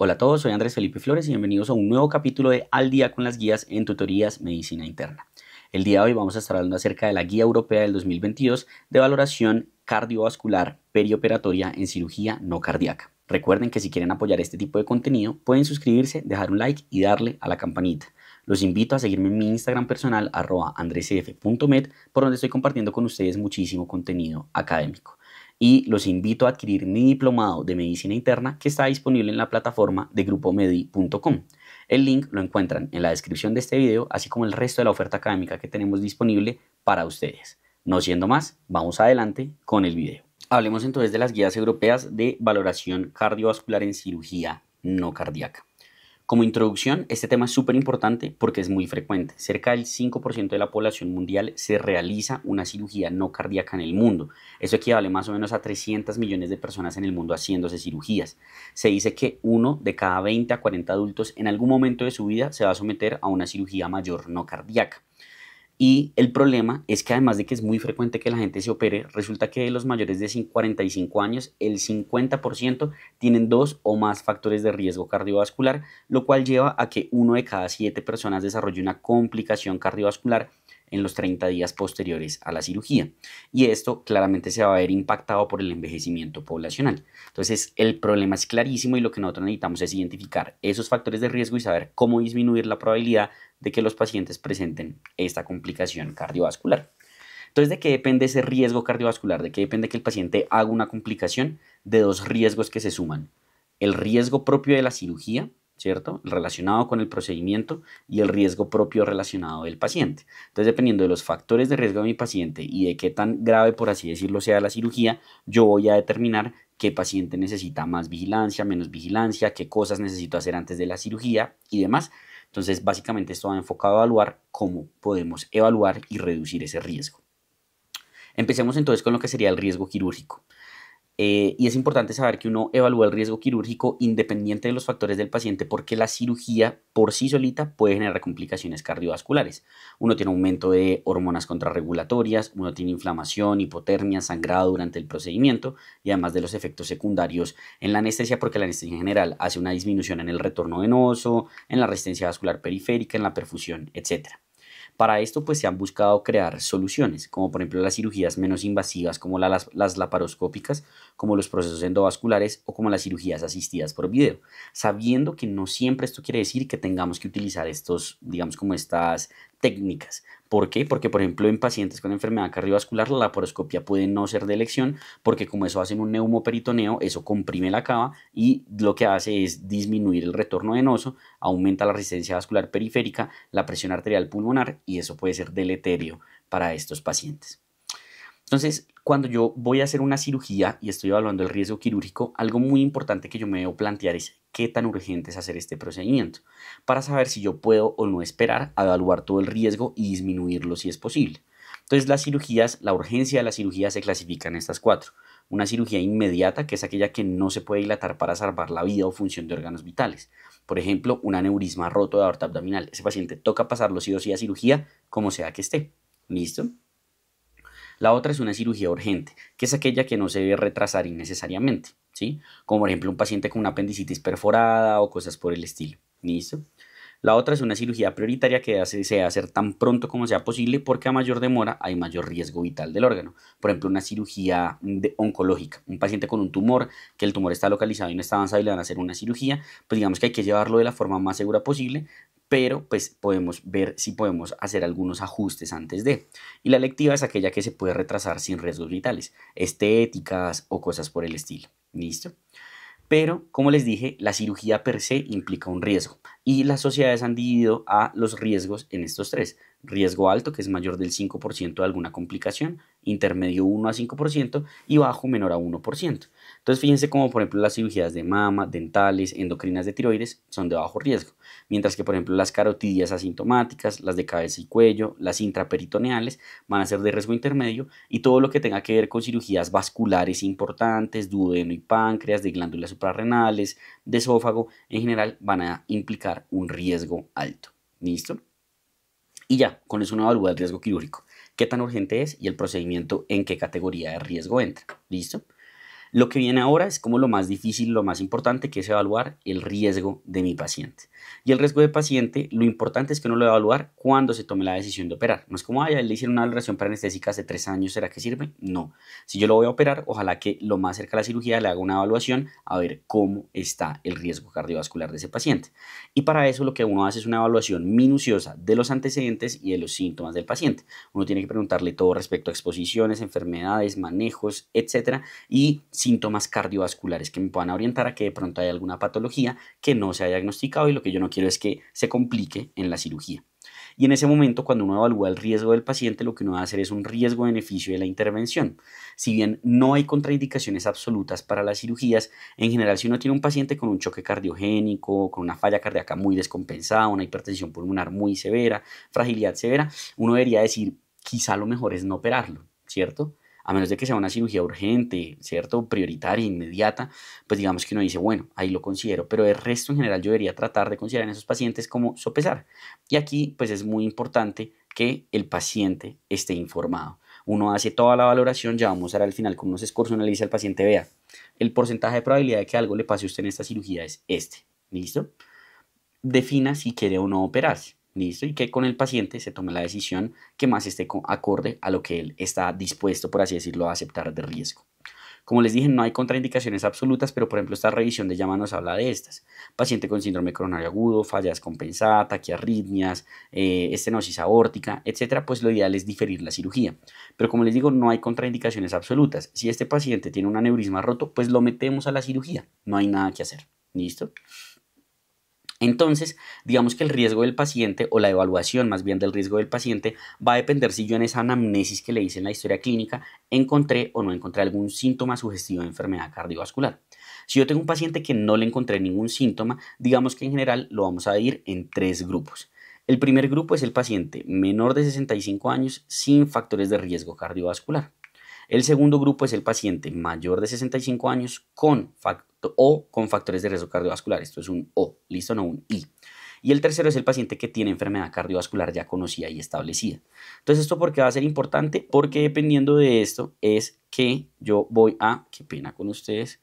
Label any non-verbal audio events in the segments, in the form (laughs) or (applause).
Hola a todos, soy Andrés Felipe Flores y bienvenidos a un nuevo capítulo de Al día con las guías en tutorías Medicina Interna. El día de hoy vamos a estar hablando acerca de la Guía Europea del 2022 de valoración cardiovascular perioperatoria en cirugía no cardíaca. Recuerden que si quieren apoyar este tipo de contenido, pueden suscribirse, dejar un like y darle a la campanita. Los invito a seguirme en mi Instagram personal arroba andresf.med, por donde estoy compartiendo con ustedes muchísimo contenido académico y los invito a adquirir mi diplomado de medicina interna que está disponible en la plataforma de grupomedi.com. El link lo encuentran en la descripción de este video, así como el resto de la oferta académica que tenemos disponible para ustedes. No siendo más, vamos adelante con el video. Hablemos entonces de las guías europeas de valoración cardiovascular en cirugía no cardíaca. Como introducción, este tema es súper importante porque es muy frecuente. Cerca del 5% de la población mundial se realiza una cirugía no cardíaca en el mundo. Eso equivale más o menos a 300 millones de personas en el mundo haciéndose cirugías. Se dice que uno de cada 20 a 40 adultos en algún momento de su vida se va a someter a una cirugía mayor no cardíaca. Y el problema es que además de que es muy frecuente que la gente se opere, resulta que de los mayores de 45 años, el 50% tienen dos o más factores de riesgo cardiovascular, lo cual lleva a que uno de cada siete personas desarrolle una complicación cardiovascular en los 30 días posteriores a la cirugía. Y esto claramente se va a ver impactado por el envejecimiento poblacional. Entonces, el problema es clarísimo y lo que nosotros necesitamos es identificar esos factores de riesgo y saber cómo disminuir la probabilidad de que los pacientes presenten esta complicación cardiovascular. Entonces, ¿de qué depende ese riesgo cardiovascular? ¿De qué depende que el paciente haga una complicación? De dos riesgos que se suman. El riesgo propio de la cirugía, ¿cierto? Relacionado con el procedimiento y el riesgo propio relacionado del paciente. Entonces, dependiendo de los factores de riesgo de mi paciente y de qué tan grave, por así decirlo, sea la cirugía, yo voy a determinar qué paciente necesita más vigilancia, menos vigilancia, qué cosas necesito hacer antes de la cirugía y demás entonces, básicamente esto va enfocado a evaluar cómo podemos evaluar y reducir ese riesgo. Empecemos entonces con lo que sería el riesgo quirúrgico. Eh, y es importante saber que uno evalúa el riesgo quirúrgico independiente de los factores del paciente porque la cirugía por sí solita puede generar complicaciones cardiovasculares. Uno tiene aumento de hormonas contrarregulatorias, uno tiene inflamación, hipotermia, sangrado durante el procedimiento y además de los efectos secundarios en la anestesia porque la anestesia en general hace una disminución en el retorno venoso, en la resistencia vascular periférica, en la perfusión, etc para esto pues se han buscado crear soluciones, como por ejemplo las cirugías menos invasivas como las, laparoscópicas, como los procesos endovasculares o como las cirugías asistidas por video, sabiendo que no siempre esto quiere decir que tengamos que utilizar estos, digamos como estas técnicas, ¿Por qué? Porque, por ejemplo, en pacientes con enfermedad cardiovascular, la laparoscopia puede no ser de elección, porque como eso hace un neumoperitoneo, eso comprime la cava y lo que hace es disminuir el retorno venoso, aumenta la resistencia vascular periférica, la presión arterial pulmonar y eso puede ser deleterio para estos pacientes. Entonces, cuando yo voy a hacer una cirugía y estoy evaluando el riesgo quirúrgico, algo muy importante que yo me debo plantear es qué tan urgente es hacer este procedimiento, para saber si yo puedo o no esperar a evaluar todo el riesgo y disminuirlo si es posible. Entonces, las cirugías, la urgencia de la cirugía se clasifica en estas cuatro. Una cirugía inmediata, que es aquella que no se puede dilatar para salvar la vida o función de órganos vitales. Por ejemplo, un aneurisma roto de aorta abdominal. Ese paciente toca pasarlo sí o sí a cirugía, como sea que esté. ¿Listo? La otra es una cirugía urgente, que es aquella que no se debe retrasar innecesariamente, ¿sí? Como por ejemplo un paciente con una apendicitis perforada o cosas por el estilo. La otra es una cirugía prioritaria que se debe hacer tan pronto como sea posible porque a mayor demora hay mayor riesgo vital del órgano. Por ejemplo, una cirugía oncológica. Un paciente con un tumor, que el tumor está localizado y no está avanzado y le van a hacer una cirugía, pues digamos que hay que llevarlo de la forma más segura posible, pero pues podemos ver si podemos hacer algunos ajustes antes de. Y la lectiva es aquella que se puede retrasar sin riesgos vitales, estéticas o cosas por el estilo. ¿Listo? Pero, como les dije, la cirugía per se implica un riesgo y las sociedades han dividido a los riesgos en estos tres riesgo alto, que es mayor del 5% de alguna complicación, intermedio 1 a 5% y bajo menor a 1%. Entonces fíjense como por ejemplo las cirugías de mama, dentales, endocrinas de tiroides son de bajo riesgo, mientras que por ejemplo las carotidias asintomáticas, las de cabeza y cuello, las intraperitoneales van a ser de riesgo intermedio y todo lo que tenga que ver con cirugías vasculares importantes, duodeno y páncreas, de glándulas suprarrenales, de esófago, en general van a implicar un riesgo alto. ¿Listo? Y ya, con eso una evalúa el riesgo quirúrgico, qué tan urgente es y el procedimiento en qué categoría de riesgo entra. ¿Listo? Lo que viene ahora es como lo más difícil, lo más importante, que es evaluar el riesgo de mi paciente. Y el riesgo de paciente, lo importante es que uno lo va a evaluar cuando se tome la decisión de operar. No es como, ah, le hicieron una valoración anestésica hace tres años, ¿será que sirve? No. Si yo lo voy a operar, ojalá que lo más cerca a la cirugía le haga una evaluación a ver cómo está el riesgo cardiovascular de ese paciente. Y para eso lo que uno hace es una evaluación minuciosa de los antecedentes y de los síntomas del paciente. Uno tiene que preguntarle todo respecto a exposiciones, enfermedades, manejos, etcétera, y síntomas cardiovasculares que me puedan orientar a que de pronto hay alguna patología que no se haya diagnosticado y lo que yo no quiero es que se complique en la cirugía. Y en ese momento, cuando uno evalúa el riesgo del paciente, lo que uno va a hacer es un riesgo-beneficio de la intervención. Si bien no hay contraindicaciones absolutas para las cirugías, en general, si uno tiene un paciente con un choque cardiogénico, con una falla cardíaca muy descompensada, una hipertensión pulmonar muy severa, fragilidad severa, uno debería decir, quizá lo mejor es no operarlo, ¿cierto? a menos de que sea una cirugía urgente, ¿cierto? Prioritaria, inmediata, pues digamos que uno dice, bueno, ahí lo considero, pero el resto en general yo debería tratar de considerar en esos pacientes como sopesar. Y aquí pues es muy importante que el paciente esté informado. Uno hace toda la valoración, ya vamos a ver al final con uno se uno le paciente, vea, el porcentaje de probabilidad de que algo le pase a usted en esta cirugía es este, ¿listo? Defina si quiere o no operarse listo, y que con el paciente se tome la decisión que más esté acorde a lo que él está dispuesto, por así decirlo, a aceptar de riesgo. Como les dije, no hay contraindicaciones absolutas, pero por ejemplo esta revisión de llama nos habla de estas. Paciente con síndrome coronario agudo, fallas descompensada, taquiarritmias, eh, estenosis aórtica, etcétera, pues lo ideal es diferir la cirugía. Pero como les digo, no hay contraindicaciones absolutas. Si este paciente tiene un aneurisma roto, pues lo metemos a la cirugía. No hay nada que hacer. ¿Listo? Entonces, digamos que el riesgo del paciente o la evaluación más bien del riesgo del paciente va a depender si yo en esa anamnesis que le hice en la historia clínica encontré o no encontré algún síntoma sugestivo de enfermedad cardiovascular. Si yo tengo un paciente que no le encontré ningún síntoma, digamos que en general lo vamos a dividir en tres grupos. El primer grupo es el paciente menor de 65 años sin factores de riesgo cardiovascular. El segundo grupo es el paciente mayor de 65 años con o con factores de riesgo cardiovascular. Esto es un O, listo, no un I. Y el tercero es el paciente que tiene enfermedad cardiovascular ya conocida y establecida. Entonces, ¿esto por qué va a ser importante? Porque dependiendo de esto es que yo voy a, qué pena con ustedes,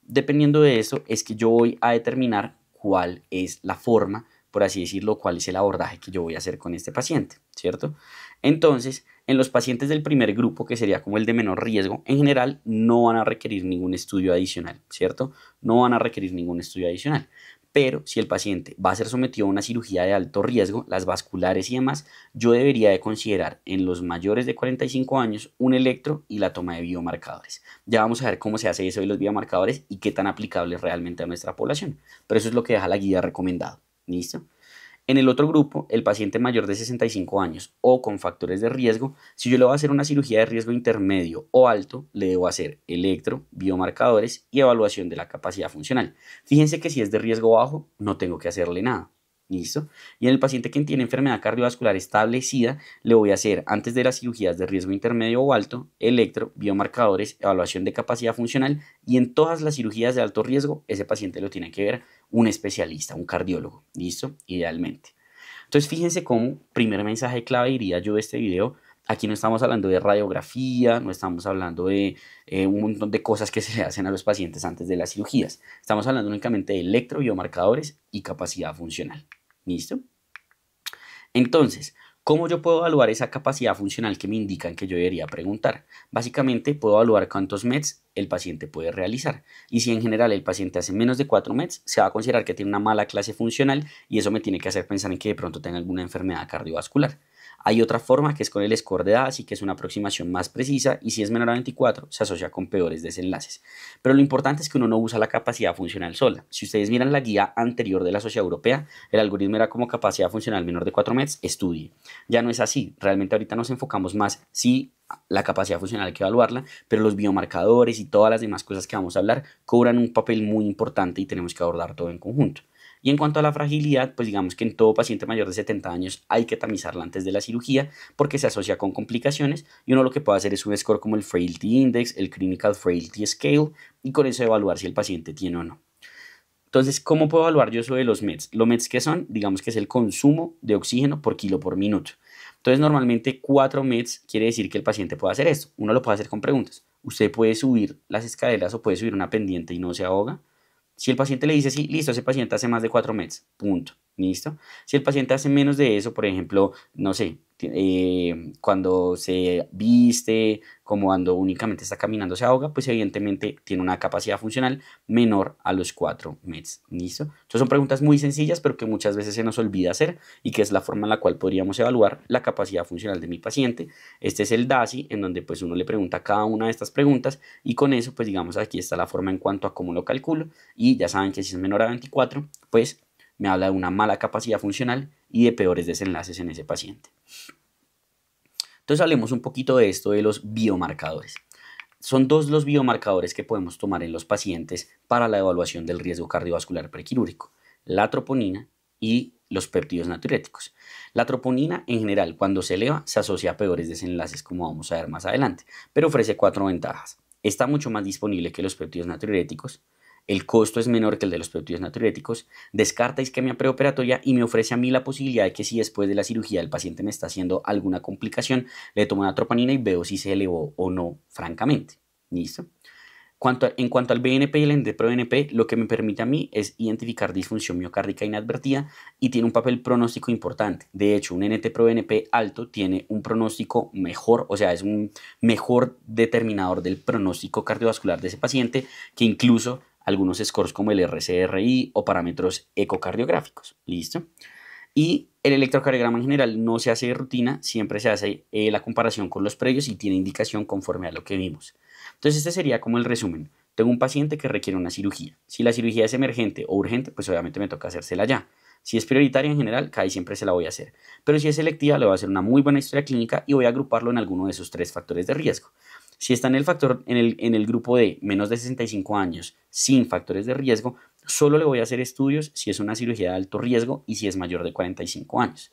dependiendo de esto es que yo voy a determinar cuál es la forma, por así decirlo, cuál es el abordaje que yo voy a hacer con este paciente, ¿cierto? Entonces, en los pacientes del primer grupo, que sería como el de menor riesgo, en general no van a requerir ningún estudio adicional, ¿cierto? No van a requerir ningún estudio adicional. Pero si el paciente va a ser sometido a una cirugía de alto riesgo, las vasculares y demás, yo debería de considerar en los mayores de 45 años un electro y la toma de biomarcadores. Ya vamos a ver cómo se hace eso de los biomarcadores y qué tan aplicables realmente a nuestra población. Pero eso es lo que deja la guía recomendado. ¿Listo? En el otro grupo, el paciente mayor de 65 años o con factores de riesgo, si yo le voy a hacer una cirugía de riesgo intermedio o alto, le debo hacer electro, biomarcadores y evaluación de la capacidad funcional. Fíjense que si es de riesgo bajo, no tengo que hacerle nada. ¿Listo? Y en el paciente que tiene enfermedad cardiovascular establecida, le voy a hacer, antes de las cirugías de riesgo intermedio o alto, electro, biomarcadores, evaluación de capacidad funcional y en todas las cirugías de alto riesgo, ese paciente lo tiene que ver un especialista, un cardiólogo. ¿Listo? Idealmente. Entonces, fíjense cómo, primer mensaje clave iría yo de este video, Aquí no estamos hablando de radiografía, no estamos hablando de eh, un montón de cosas que (laughs) se le hacen a los pacientes antes de las cirugías. Estamos hablando únicamente de electro, biomarcadores y capacidad funcional. ¿Listo? Entonces, ¿Cómo yo puedo evaluar esa capacidad funcional que me indican que yo debería preguntar? Básicamente puedo evaluar cuántos MEDS el paciente puede realizar. Y si en general el paciente hace menos de 4 MEDS se va a considerar que tiene una mala clase funcional y eso me tiene que hacer pensar en que de pronto tenga alguna enfermedad cardiovascular. Hay otra forma que es con el score de y que es una aproximación más precisa y si es menor a 24 se asocia con peores desenlaces. Pero lo importante es que uno no usa la capacidad funcional sola. Si ustedes miran la guía anterior de la sociedad europea, el algoritmo era como capacidad funcional menor de 4 METs, estudie. Ya no es así. Realmente ahorita nos enfocamos más si la capacidad funcional hay que evaluarla, pero los biomarcadores y todas las demás cosas que vamos a hablar cobran un papel muy importante y tenemos que abordar todo en conjunto. Y en cuanto a la fragilidad, pues digamos que en todo paciente mayor de 70 años hay que tamizarla antes de la cirugía porque se asocia con complicaciones y uno lo que puede hacer es un score como el Frailty Index, el Clinical Frailty Scale y con eso evaluar si el paciente tiene o no. Entonces, ¿cómo puedo evaluar yo eso de los MEDs? Los MEDs que son, digamos que es el consumo de oxígeno por kilo por minuto. Entonces, normalmente cuatro MEDs quiere decir que el paciente puede hacer esto. Uno lo puede hacer con preguntas. ¿Usted puede subir las escaleras o puede subir una pendiente y no se ahoga? Si el paciente le dice, sí, listo, ese paciente hace más de cuatro meses, punto. ¿Listo? Si el paciente hace menos de eso, por ejemplo, no sé, eh, cuando se viste, como cuando únicamente está caminando, se ahoga, pues evidentemente tiene una capacidad funcional menor a los 4 MEDS. ¿Listo? son preguntas muy sencillas, pero que muchas veces se nos olvida hacer y que es la forma en la cual podríamos evaluar la capacidad funcional de mi paciente. Este es el DASI, en donde pues uno le pregunta cada una de estas preguntas y con eso, pues digamos, aquí está la forma en cuanto a cómo lo calculo y ya saben que si es menor a 24, pues me habla de una mala capacidad funcional y de peores desenlaces en ese paciente. Entonces hablemos un poquito de esto de los biomarcadores. Son dos los biomarcadores que podemos tomar en los pacientes para la evaluación del riesgo cardiovascular prequirúrgico, la troponina y los péptidos natriuréticos. La troponina en general cuando se eleva se asocia a peores desenlaces como vamos a ver más adelante, pero ofrece cuatro ventajas. Está mucho más disponible que los péptidos natriuréticos, el costo es menor que el de los productos natriuréticos, descarta isquemia preoperatoria y me ofrece a mí la posibilidad de que si después de la cirugía el paciente me está haciendo alguna complicación, le tomo una tropanina y veo si se elevó o no, francamente. ¿Listo? Cuanto en cuanto al BNP y el nt bnp lo que me permite a mí es identificar disfunción miocárdica inadvertida y tiene un papel pronóstico importante. De hecho, un NT-proBNP alto tiene un pronóstico mejor, o sea, es un mejor determinador del pronóstico cardiovascular de ese paciente que incluso algunos scores como el RCRI o parámetros ecocardiográficos. ¿Listo? Y el electrocardiograma en general no se hace de rutina, siempre se hace eh, la comparación con los previos y tiene indicación conforme a lo que vimos. Entonces este sería como el resumen. Tengo un paciente que requiere una cirugía. Si la cirugía es emergente o urgente, pues obviamente me toca hacérsela ya. Si es prioritaria en general, casi siempre se la voy a hacer. Pero si es selectiva, le voy a hacer una muy buena historia clínica y voy a agruparlo en alguno de esos tres factores de riesgo. Si está en el, factor, en el, grupo de menos de 65 años sin factores de riesgo, solo le voy a hacer estudios si es una cirugía de alto riesgo y si es mayor de 45 años.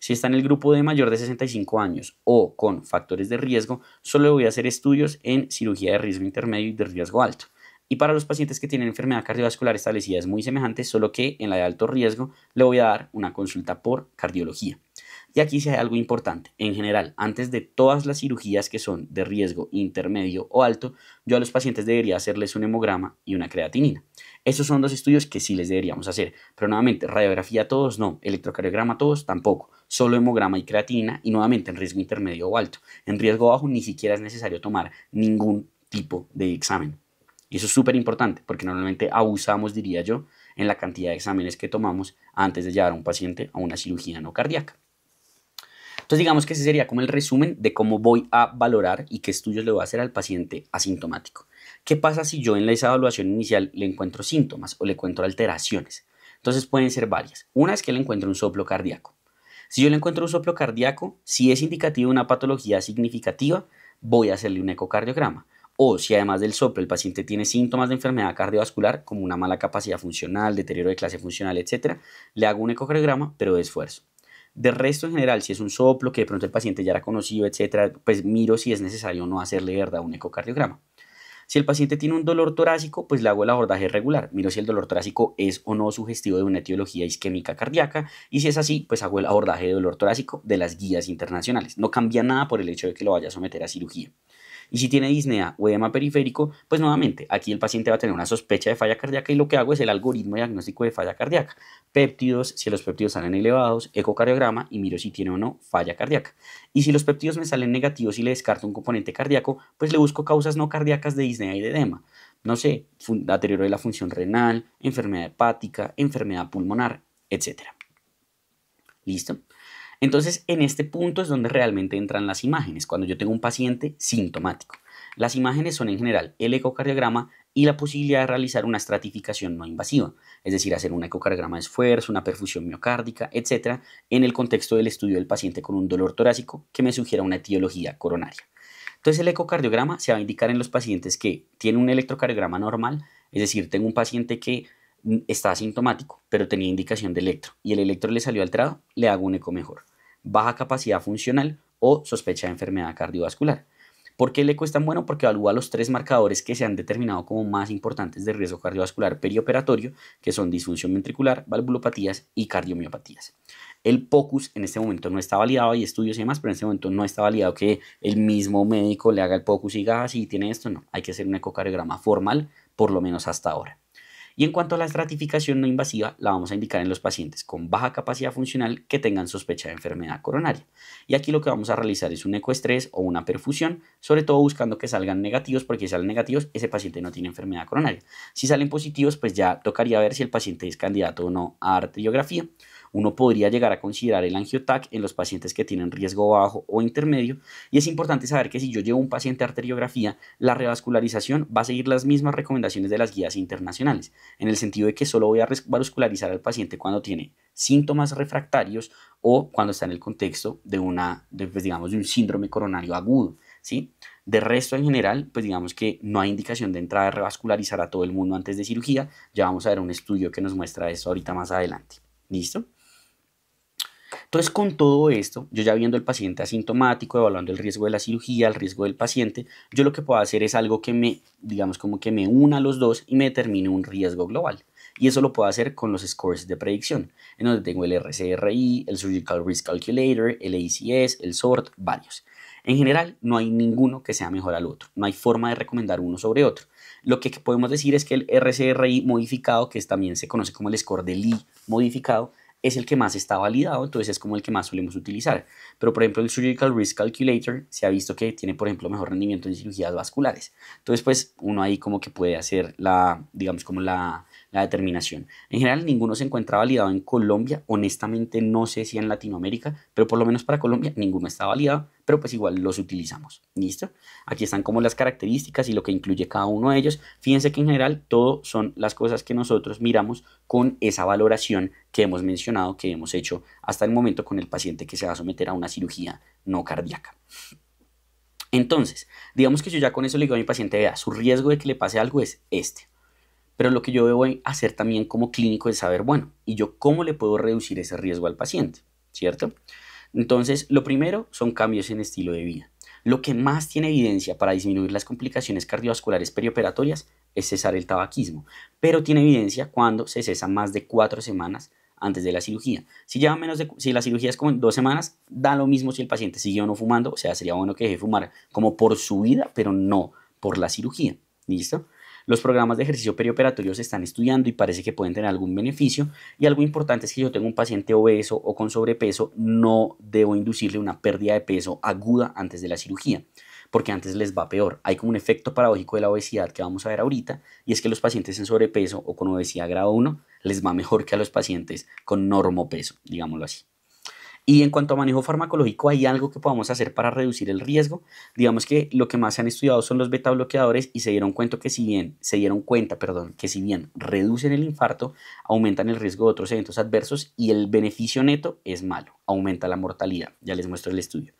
Si está en el grupo de mayor de 65 años o con factores de riesgo, solo le voy a hacer estudios en cirugía de riesgo intermedio y de riesgo alto. Y para los pacientes que tienen enfermedad cardiovascular establecida es muy semejante, solo que en la de alto riesgo le voy a dar una consulta por cardiología. Y aquí sí hay algo importante. En general, antes de todas las cirugías que son de riesgo intermedio o alto, yo a los pacientes debería hacerles un hemograma y una creatinina. Esos son dos estudios que sí les deberíamos hacer. Pero nuevamente, radiografía a todos no, electrocardiograma a todos tampoco, solo hemograma y creatinina y nuevamente en riesgo intermedio o alto. En riesgo bajo ni siquiera es necesario tomar ningún tipo de examen. Y eso es súper importante porque normalmente abusamos, diría yo, en la cantidad de exámenes que tomamos antes de llevar a un paciente a una cirugía no cardíaca. Entonces digamos que ese sería como el resumen de cómo voy a valorar y qué estudios le voy a hacer al paciente asintomático. ¿Qué pasa si yo en esa evaluación inicial le encuentro síntomas o le encuentro alteraciones? Entonces pueden ser varias. Una es que le encuentro un soplo cardíaco. Si yo le encuentro un soplo cardíaco, si es indicativo de una patología significativa, voy a hacerle un ecocardiograma. O si además del soplo el paciente tiene síntomas de enfermedad cardiovascular, como una mala capacidad funcional, deterioro de clase funcional, etc., le hago un ecocardiograma, pero de esfuerzo. De resto, en general, si es un soplo que de pronto el paciente ya era conocido, etc., pues miro si es necesario o no hacerle verdad un ecocardiograma. Si el paciente tiene un dolor torácico, pues le hago el abordaje regular. Miro si el dolor torácico es o no sugestivo de una etiología isquémica cardíaca y si es así, pues hago el abordaje de dolor torácico de las guías internacionales. No cambia nada por el hecho de que lo vaya a someter a cirugía. Y si tiene disnea o edema periférico, pues nuevamente aquí el paciente va a tener una sospecha de falla cardíaca y lo que hago es el algoritmo diagnóstico de falla cardíaca. Péptidos, si los péptidos salen elevados, ecocardiograma y miro si tiene o no falla cardíaca. Y si los péptidos me salen negativos y le descarto un componente cardíaco, pues le busco causas no cardíacas de disnea y de edema no sé, deterioro de la función renal, enfermedad hepática, enfermedad pulmonar, etc. ¿Listo? Entonces, en este punto es donde realmente entran las imágenes, cuando yo tengo un paciente sintomático. Las imágenes son en general el ecocardiograma y la posibilidad de realizar una estratificación no invasiva, es decir, hacer un ecocardiograma de esfuerzo, una perfusión miocárdica, etc., en el contexto del estudio del paciente con un dolor torácico que me sugiera una etiología coronaria. Entonces el ecocardiograma se va a indicar en los pacientes que tienen un electrocardiograma normal, es decir, tengo un paciente que mm, está asintomático, pero tenía indicación de electro y el electro le salió alterado, le hago un eco mejor baja capacidad funcional o sospecha de enfermedad cardiovascular. ¿Por qué el eco es tan bueno? Porque evalúa los tres marcadores que se han determinado como más importantes de riesgo cardiovascular perioperatorio, que son disfunción ventricular, valvulopatías y cardiomiopatías. El POCUS en este momento no está validado, hay estudios y demás, pero en este momento no está validado que el mismo médico le haga el POCUS y diga, ah, Si tiene esto, no, hay que hacer un ecocardiograma formal, por lo menos hasta ahora. Y en cuanto a la estratificación no invasiva, la vamos a indicar en los pacientes con baja capacidad funcional que tengan sospecha de enfermedad coronaria. Y aquí lo que vamos a realizar es un ecoestrés o una perfusión, sobre todo buscando que salgan negativos, porque si salen negativos, ese paciente no tiene enfermedad coronaria. Si salen positivos, pues ya tocaría ver si el paciente es candidato o no a arteriografía. Uno podría llegar a considerar el angiotac en los pacientes que tienen riesgo bajo o intermedio y es importante saber que si yo llevo un paciente a arteriografía, la revascularización va a seguir las mismas recomendaciones de las guías internacionales, en el sentido de que solo voy a vascularizar al paciente cuando tiene síntomas refractarios o cuando está en el contexto de una, pues, digamos, de un síndrome coronario agudo, ¿sí? De resto, en general, pues digamos que no hay indicación de entrada a revascularizar a todo el mundo antes de cirugía. Ya vamos a ver un estudio que nos muestra eso ahorita más adelante. ¿Listo? Entonces, con todo esto, yo ya viendo el paciente asintomático, evaluando el riesgo de la cirugía, el riesgo del paciente, yo lo que puedo hacer es algo que me, digamos, como que me una a los dos y me determine un riesgo global. Y eso lo puedo hacer con los scores de predicción, en donde tengo el RCRI, el Surgical Risk Calculator, el ACS, el SORT, varios. En general, no hay ninguno que sea mejor al otro. No hay forma de recomendar uno sobre otro. Lo que podemos decir es que el RCRI modificado, que también se conoce como el score del Lee modificado, es el que más está validado, entonces es como el que más solemos utilizar. Pero por ejemplo el Surgical Risk Calculator se ha visto que tiene por ejemplo mejor rendimiento en cirugías vasculares. Entonces pues uno ahí como que puede hacer la, digamos como la, la determinación. En general, ninguno se encuentra validado en Colombia. Honestamente, no sé si en Latinoamérica, pero por lo menos para Colombia ninguno está validado, pero pues igual los utilizamos. ¿Listo? Aquí están como las características y lo que incluye cada uno de ellos. Fíjense que en general todo son las cosas que nosotros miramos con esa valoración que hemos mencionado, que hemos hecho hasta el momento con el paciente que se va a someter a una cirugía no cardíaca. Entonces, digamos que yo ya con eso le digo a mi paciente, vea, su riesgo de que le pase algo es este pero lo que yo debo hacer también como clínico es saber, bueno, ¿y yo cómo le puedo reducir ese riesgo al paciente? ¿Cierto? Entonces, lo primero son cambios en estilo de vida. Lo que más tiene evidencia para disminuir las complicaciones cardiovasculares perioperatorias es cesar el tabaquismo, pero tiene evidencia cuando se cesa más de cuatro semanas antes de la cirugía. Si lleva menos de, si la cirugía es como en dos semanas, da lo mismo si el paciente sigue o no fumando, o sea, sería bueno que deje de fumar como por su vida, pero no por la cirugía. ¿Listo? Los programas de ejercicio perioperatorio se están estudiando y parece que pueden tener algún beneficio. Y algo importante es que yo tengo un paciente obeso o con sobrepeso, no debo inducirle una pérdida de peso aguda antes de la cirugía porque antes les va peor. Hay como un efecto paradójico de la obesidad que vamos a ver ahorita, y es que los pacientes en sobrepeso o con obesidad grado 1 les va mejor que a los pacientes con peso, digámoslo así. Y en cuanto a manejo farmacológico, ¿hay algo que podamos hacer para reducir el riesgo? Digamos que lo que más se han estudiado son los beta bloqueadores y se dieron cuenta que si bien, se dieron cuenta, perdón, que si bien reducen el infarto, aumentan el riesgo de otros eventos adversos y el beneficio neto es malo, aumenta la mortalidad. Ya les muestro el estudio.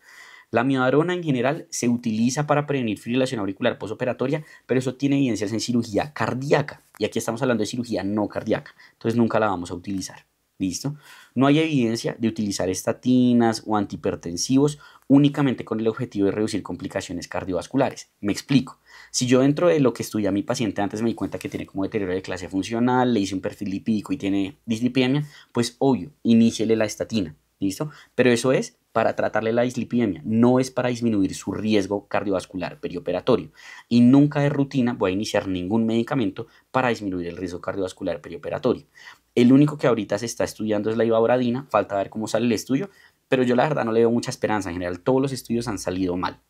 La miodarona en general se utiliza para prevenir fibrilación auricular posoperatoria, pero eso tiene evidencias en cirugía cardíaca. Y aquí estamos hablando de cirugía no cardíaca, entonces nunca la vamos a utilizar. ¿Listo? No hay evidencia de utilizar estatinas o antihipertensivos únicamente con el objetivo de reducir complicaciones cardiovasculares. Me explico. Si yo dentro de lo que estudia a mi paciente antes me di cuenta que tiene como deterioro de clase funcional, le hice un perfil lipídico y tiene dislipidemia, pues obvio, iníciele la estatina. ¿Listo? Pero eso es para tratarle la dislipidemia, no es para disminuir su riesgo cardiovascular perioperatorio. Y nunca de rutina, voy a iniciar ningún medicamento para disminuir el riesgo cardiovascular perioperatorio. El único que ahorita se está estudiando es la ibaboradina, falta ver cómo sale el estudio, pero yo la verdad no le veo mucha esperanza. En general, todos los estudios han salido mal.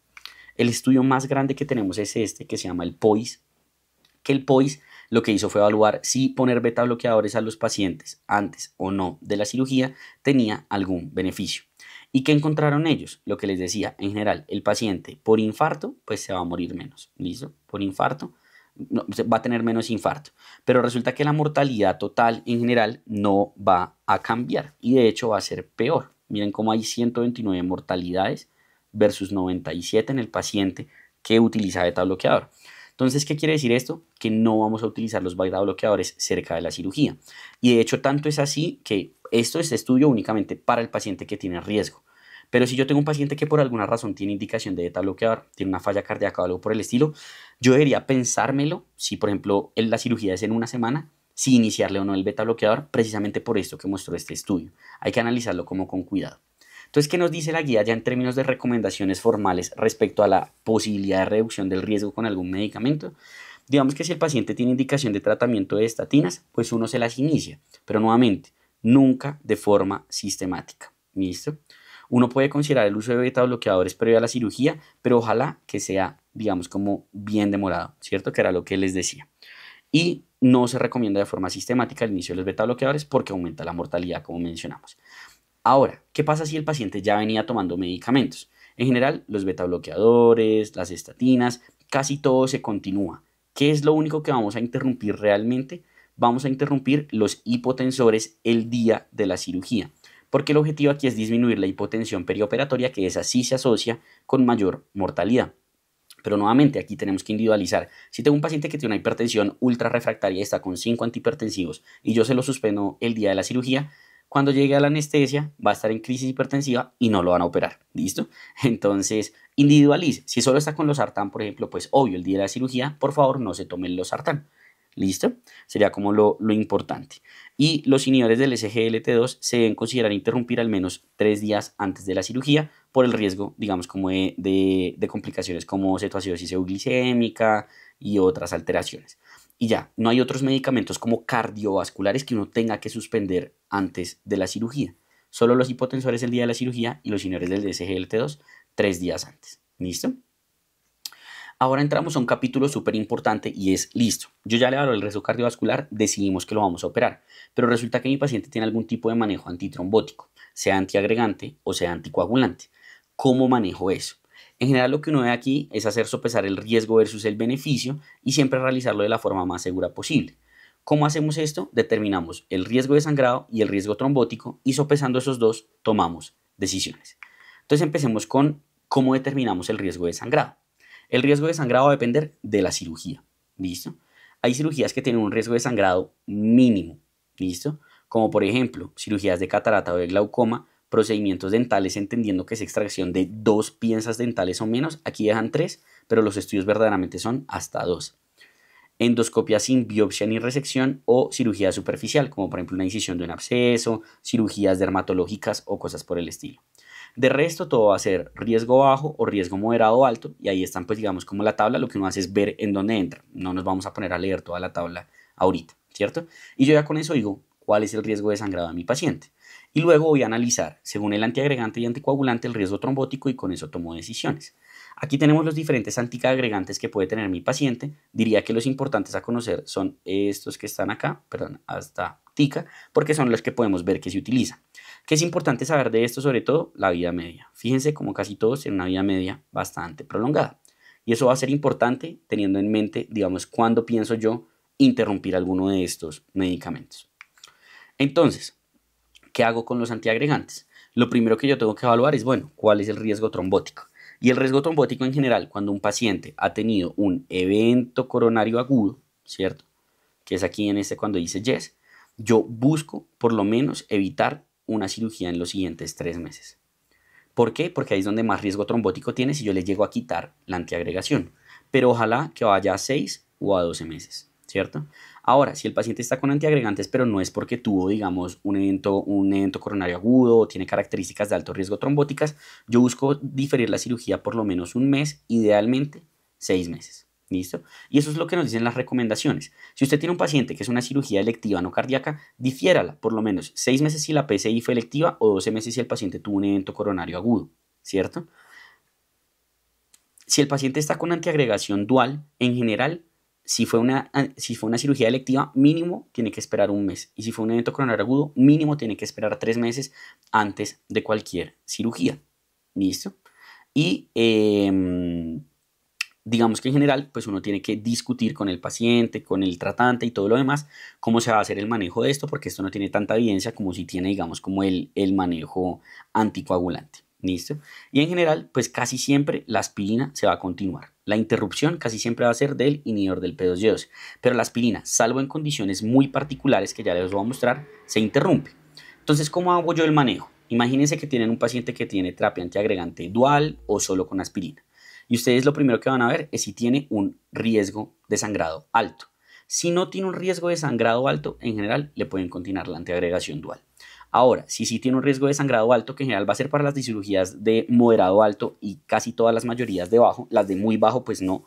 El estudio más grande que tenemos es este que se llama el POIS, que el POIS lo que hizo fue evaluar si poner beta bloqueadores a los pacientes antes o no de la cirugía tenía algún beneficio. ¿Y qué encontraron ellos? Lo que les decía, en general, el paciente por infarto, pues se va a morir menos, ¿listo? Por infarto, va a tener menos infarto. Pero resulta que la mortalidad total en general no va a cambiar y de hecho va a ser peor. Miren cómo hay 129 mortalidades versus 97 en el paciente que utiliza beta bloqueador. Entonces, ¿qué quiere decir esto? Que no vamos a utilizar los beta bloqueadores cerca de la cirugía. Y de hecho, tanto es así que esto es este estudio únicamente para el paciente que tiene riesgo. Pero si yo tengo un paciente que por alguna razón tiene indicación de beta bloqueador, tiene una falla cardíaca o algo por el estilo, yo debería pensármelo si, por ejemplo, la cirugía es en una semana, si iniciarle o no el beta bloqueador, precisamente por esto que mostró este estudio. Hay que analizarlo como con cuidado. Entonces, ¿qué nos dice la guía ya en términos de recomendaciones formales respecto a la posibilidad de reducción del riesgo con algún medicamento? Digamos que si el paciente tiene indicación de tratamiento de estatinas, pues uno se las inicia, pero nuevamente, nunca de forma sistemática. ¿Listo? Uno puede considerar el uso de beta bloqueadores previo a la cirugía, pero ojalá que sea, digamos, como bien demorado, ¿cierto? Que era lo que les decía. Y no se recomienda de forma sistemática el inicio de los beta bloqueadores porque aumenta la mortalidad, como mencionamos. Ahora, ¿qué pasa si el paciente ya venía tomando medicamentos? En general, los beta bloqueadores, las estatinas, casi todo se continúa. ¿Qué es lo único que vamos a interrumpir realmente? Vamos a interrumpir los hipotensores el día de la cirugía porque el objetivo aquí es disminuir la hipotensión perioperatoria, que es así se asocia con mayor mortalidad. Pero nuevamente aquí tenemos que individualizar. Si tengo un paciente que tiene una hipertensión ultra refractaria y está con 5 antihipertensivos y yo se lo suspendo el día de la cirugía, cuando llegue a la anestesia va a estar en crisis hipertensiva y no lo van a operar. ¿Listo? (laughs) Entonces, individualice. Si solo está con los sartán, por ejemplo, pues obvio, el día de la cirugía, por favor, no se tomen los sartán. ¿Listo? Sería como lo, lo importante. Y los inhibidores del SGLT2 se deben considerar interrumpir al menos tres días antes de la cirugía por el riesgo, digamos, como de, complicaciones como cetoacidosis euglicémica y otras alteraciones. Y ya, no hay otros medicamentos como cardiovasculares que uno tenga que suspender antes de la cirugía. Solo los hipotensores el día de la cirugía y los inhibidores del SGLT2 tres días antes. ¿Listo? Ahora entramos a un capítulo súper importante y es listo. Yo ya le hablo el riesgo cardiovascular, decidimos que lo vamos a operar, pero resulta que mi paciente tiene algún tipo de manejo antitrombótico, sea antiagregante o sea anticoagulante. ¿Cómo manejo eso? En general lo que uno ve aquí es hacer sopesar el riesgo versus el beneficio y siempre realizarlo de la forma más segura posible. ¿Cómo hacemos esto? Determinamos el riesgo de sangrado y el riesgo trombótico y sopesando esos dos tomamos decisiones. Entonces empecemos con cómo determinamos el riesgo de sangrado. El riesgo de sangrado va a depender de la cirugía, ¿listo? Hay cirugías que tienen un riesgo de sangrado mínimo, ¿listo? Como por ejemplo, cirugías de catarata o de glaucoma, procedimientos dentales, entendiendo que es extracción de dos piezas dentales o menos, aquí dejan tres, pero los estudios verdaderamente son hasta dos. Endoscopia sin biopsia ni resección o cirugía superficial, como por ejemplo una incisión de un absceso, cirugías dermatológicas o cosas por el estilo. De resto, todo va a ser riesgo bajo o riesgo moderado o alto, y ahí están, pues digamos, como la tabla, lo que uno hace es ver en dónde entra. No nos vamos a poner a leer toda la tabla ahorita, ¿cierto? Y yo ya con eso digo cuál es el riesgo de sangrado de mi paciente. Y luego voy a analizar, según el antiagregante y anticoagulante, el riesgo trombótico y con eso tomo decisiones. Aquí tenemos los diferentes antiagregantes que puede tener mi paciente. Diría que los importantes a conocer son estos que están acá, perdón, hasta porque son los que podemos ver que se utilizan. ¿Qué es importante saber de esto? Sobre todo la vida media. Fíjense como casi todos tienen una vida media bastante prolongada. Y eso va a ser importante teniendo en mente, digamos, cuándo pienso yo interrumpir alguno de estos medicamentos. Entonces, ¿qué hago con los antiagregantes? Lo primero que yo tengo que evaluar es, bueno, ¿cuál es el riesgo trombótico? Y el riesgo trombótico en general, cuando un paciente ha tenido un evento coronario agudo, ¿cierto? Que es aquí en este cuando dice yes, yo busco por lo menos evitar una cirugía en los siguientes tres meses. ¿Por qué? Porque ahí es donde más riesgo trombótico tiene si yo le llego a quitar la antiagregación. Pero ojalá que vaya a seis o a doce meses, ¿cierto? Ahora, si el paciente está con antiagregantes, pero no es porque tuvo, digamos, un evento, un evento coronario agudo o tiene características de alto riesgo trombóticas, yo busco diferir la cirugía por lo menos un mes, idealmente seis meses. ¿Listo? Y eso es lo que nos dicen las recomendaciones. Si usted tiene un paciente que es una cirugía electiva no cardíaca, difiérala por lo menos seis meses si la PCI fue electiva o 12 meses si el paciente tuvo un evento coronario agudo, ¿cierto? Si el paciente está con antiagregación dual, en general, si fue, una, ah, si fue una cirugía electiva, mínimo tiene que esperar un mes. Y si fue un evento coronario agudo, mínimo tiene que esperar tres meses antes de cualquier cirugía. ¿Listo? Y em, digamos que en general, pues uno tiene que discutir con el paciente, con el tratante y todo lo demás, cómo se va a hacer el manejo de esto, porque esto no tiene tanta evidencia como si tiene, digamos, como el, el manejo anticoagulante. ¿Listo? Y en general, pues casi siempre la aspirina se va a continuar. La interrupción casi siempre va a ser del inhibidor del p 2 y pero la aspirina, salvo en condiciones muy particulares que ya les voy a mostrar, se interrumpe. Entonces, ¿cómo hago yo el manejo? Imagínense que tienen un paciente que tiene terapia antiagregante dual o solo con aspirina. Y ustedes lo primero que van a ver es si tiene un riesgo de sangrado alto. Si no tiene un riesgo de sangrado alto, en general le pueden continuar la antiagregación dual. Ahora, si sí tiene un riesgo de sangrado alto, que en general va a ser para las cirugías de moderado alto y casi todas las mayorías de bajo, las de muy bajo pues no,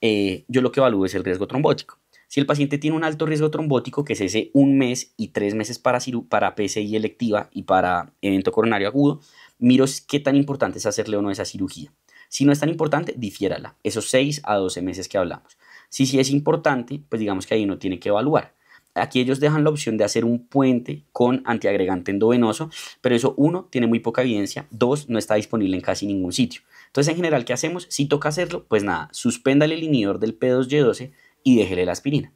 eh, yo lo que evalúo es el riesgo trombótico. Si el paciente tiene un alto riesgo trombótico, que es ese un mes y tres meses para, para PCI electiva y para evento coronario agudo, miro qué tan importante es hacerle o no esa cirugía. Si no es tan importante, difiérala, esos 6 a 12 meses que hablamos. Si sí es importante, pues digamos que ahí uno tiene que evaluar. Aquí ellos dejan la opción de hacer un puente con antiagregante endovenoso, pero eso, uno, tiene muy poca evidencia, dos, no está disponible en casi ningún sitio. Entonces, en general, ¿qué hacemos? Si toca hacerlo, pues nada, suspéndale el inhibidor del P2Y12 y déjele la aspirina.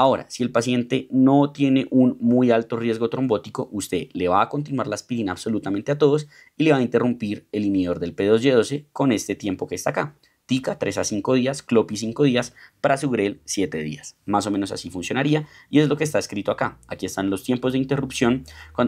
Ahora, si el paciente no tiene un muy alto riesgo trombótico, usted le va a continuar la aspirina absolutamente a todos y le va a interrumpir el inhibidor del P2Y12 con este tiempo que está acá. Tica 3 a 5 días, Clopi 5 días, Prasugrel 7 días. Más o menos así funcionaría y es lo que está escrito acá. Aquí están los tiempos de interrupción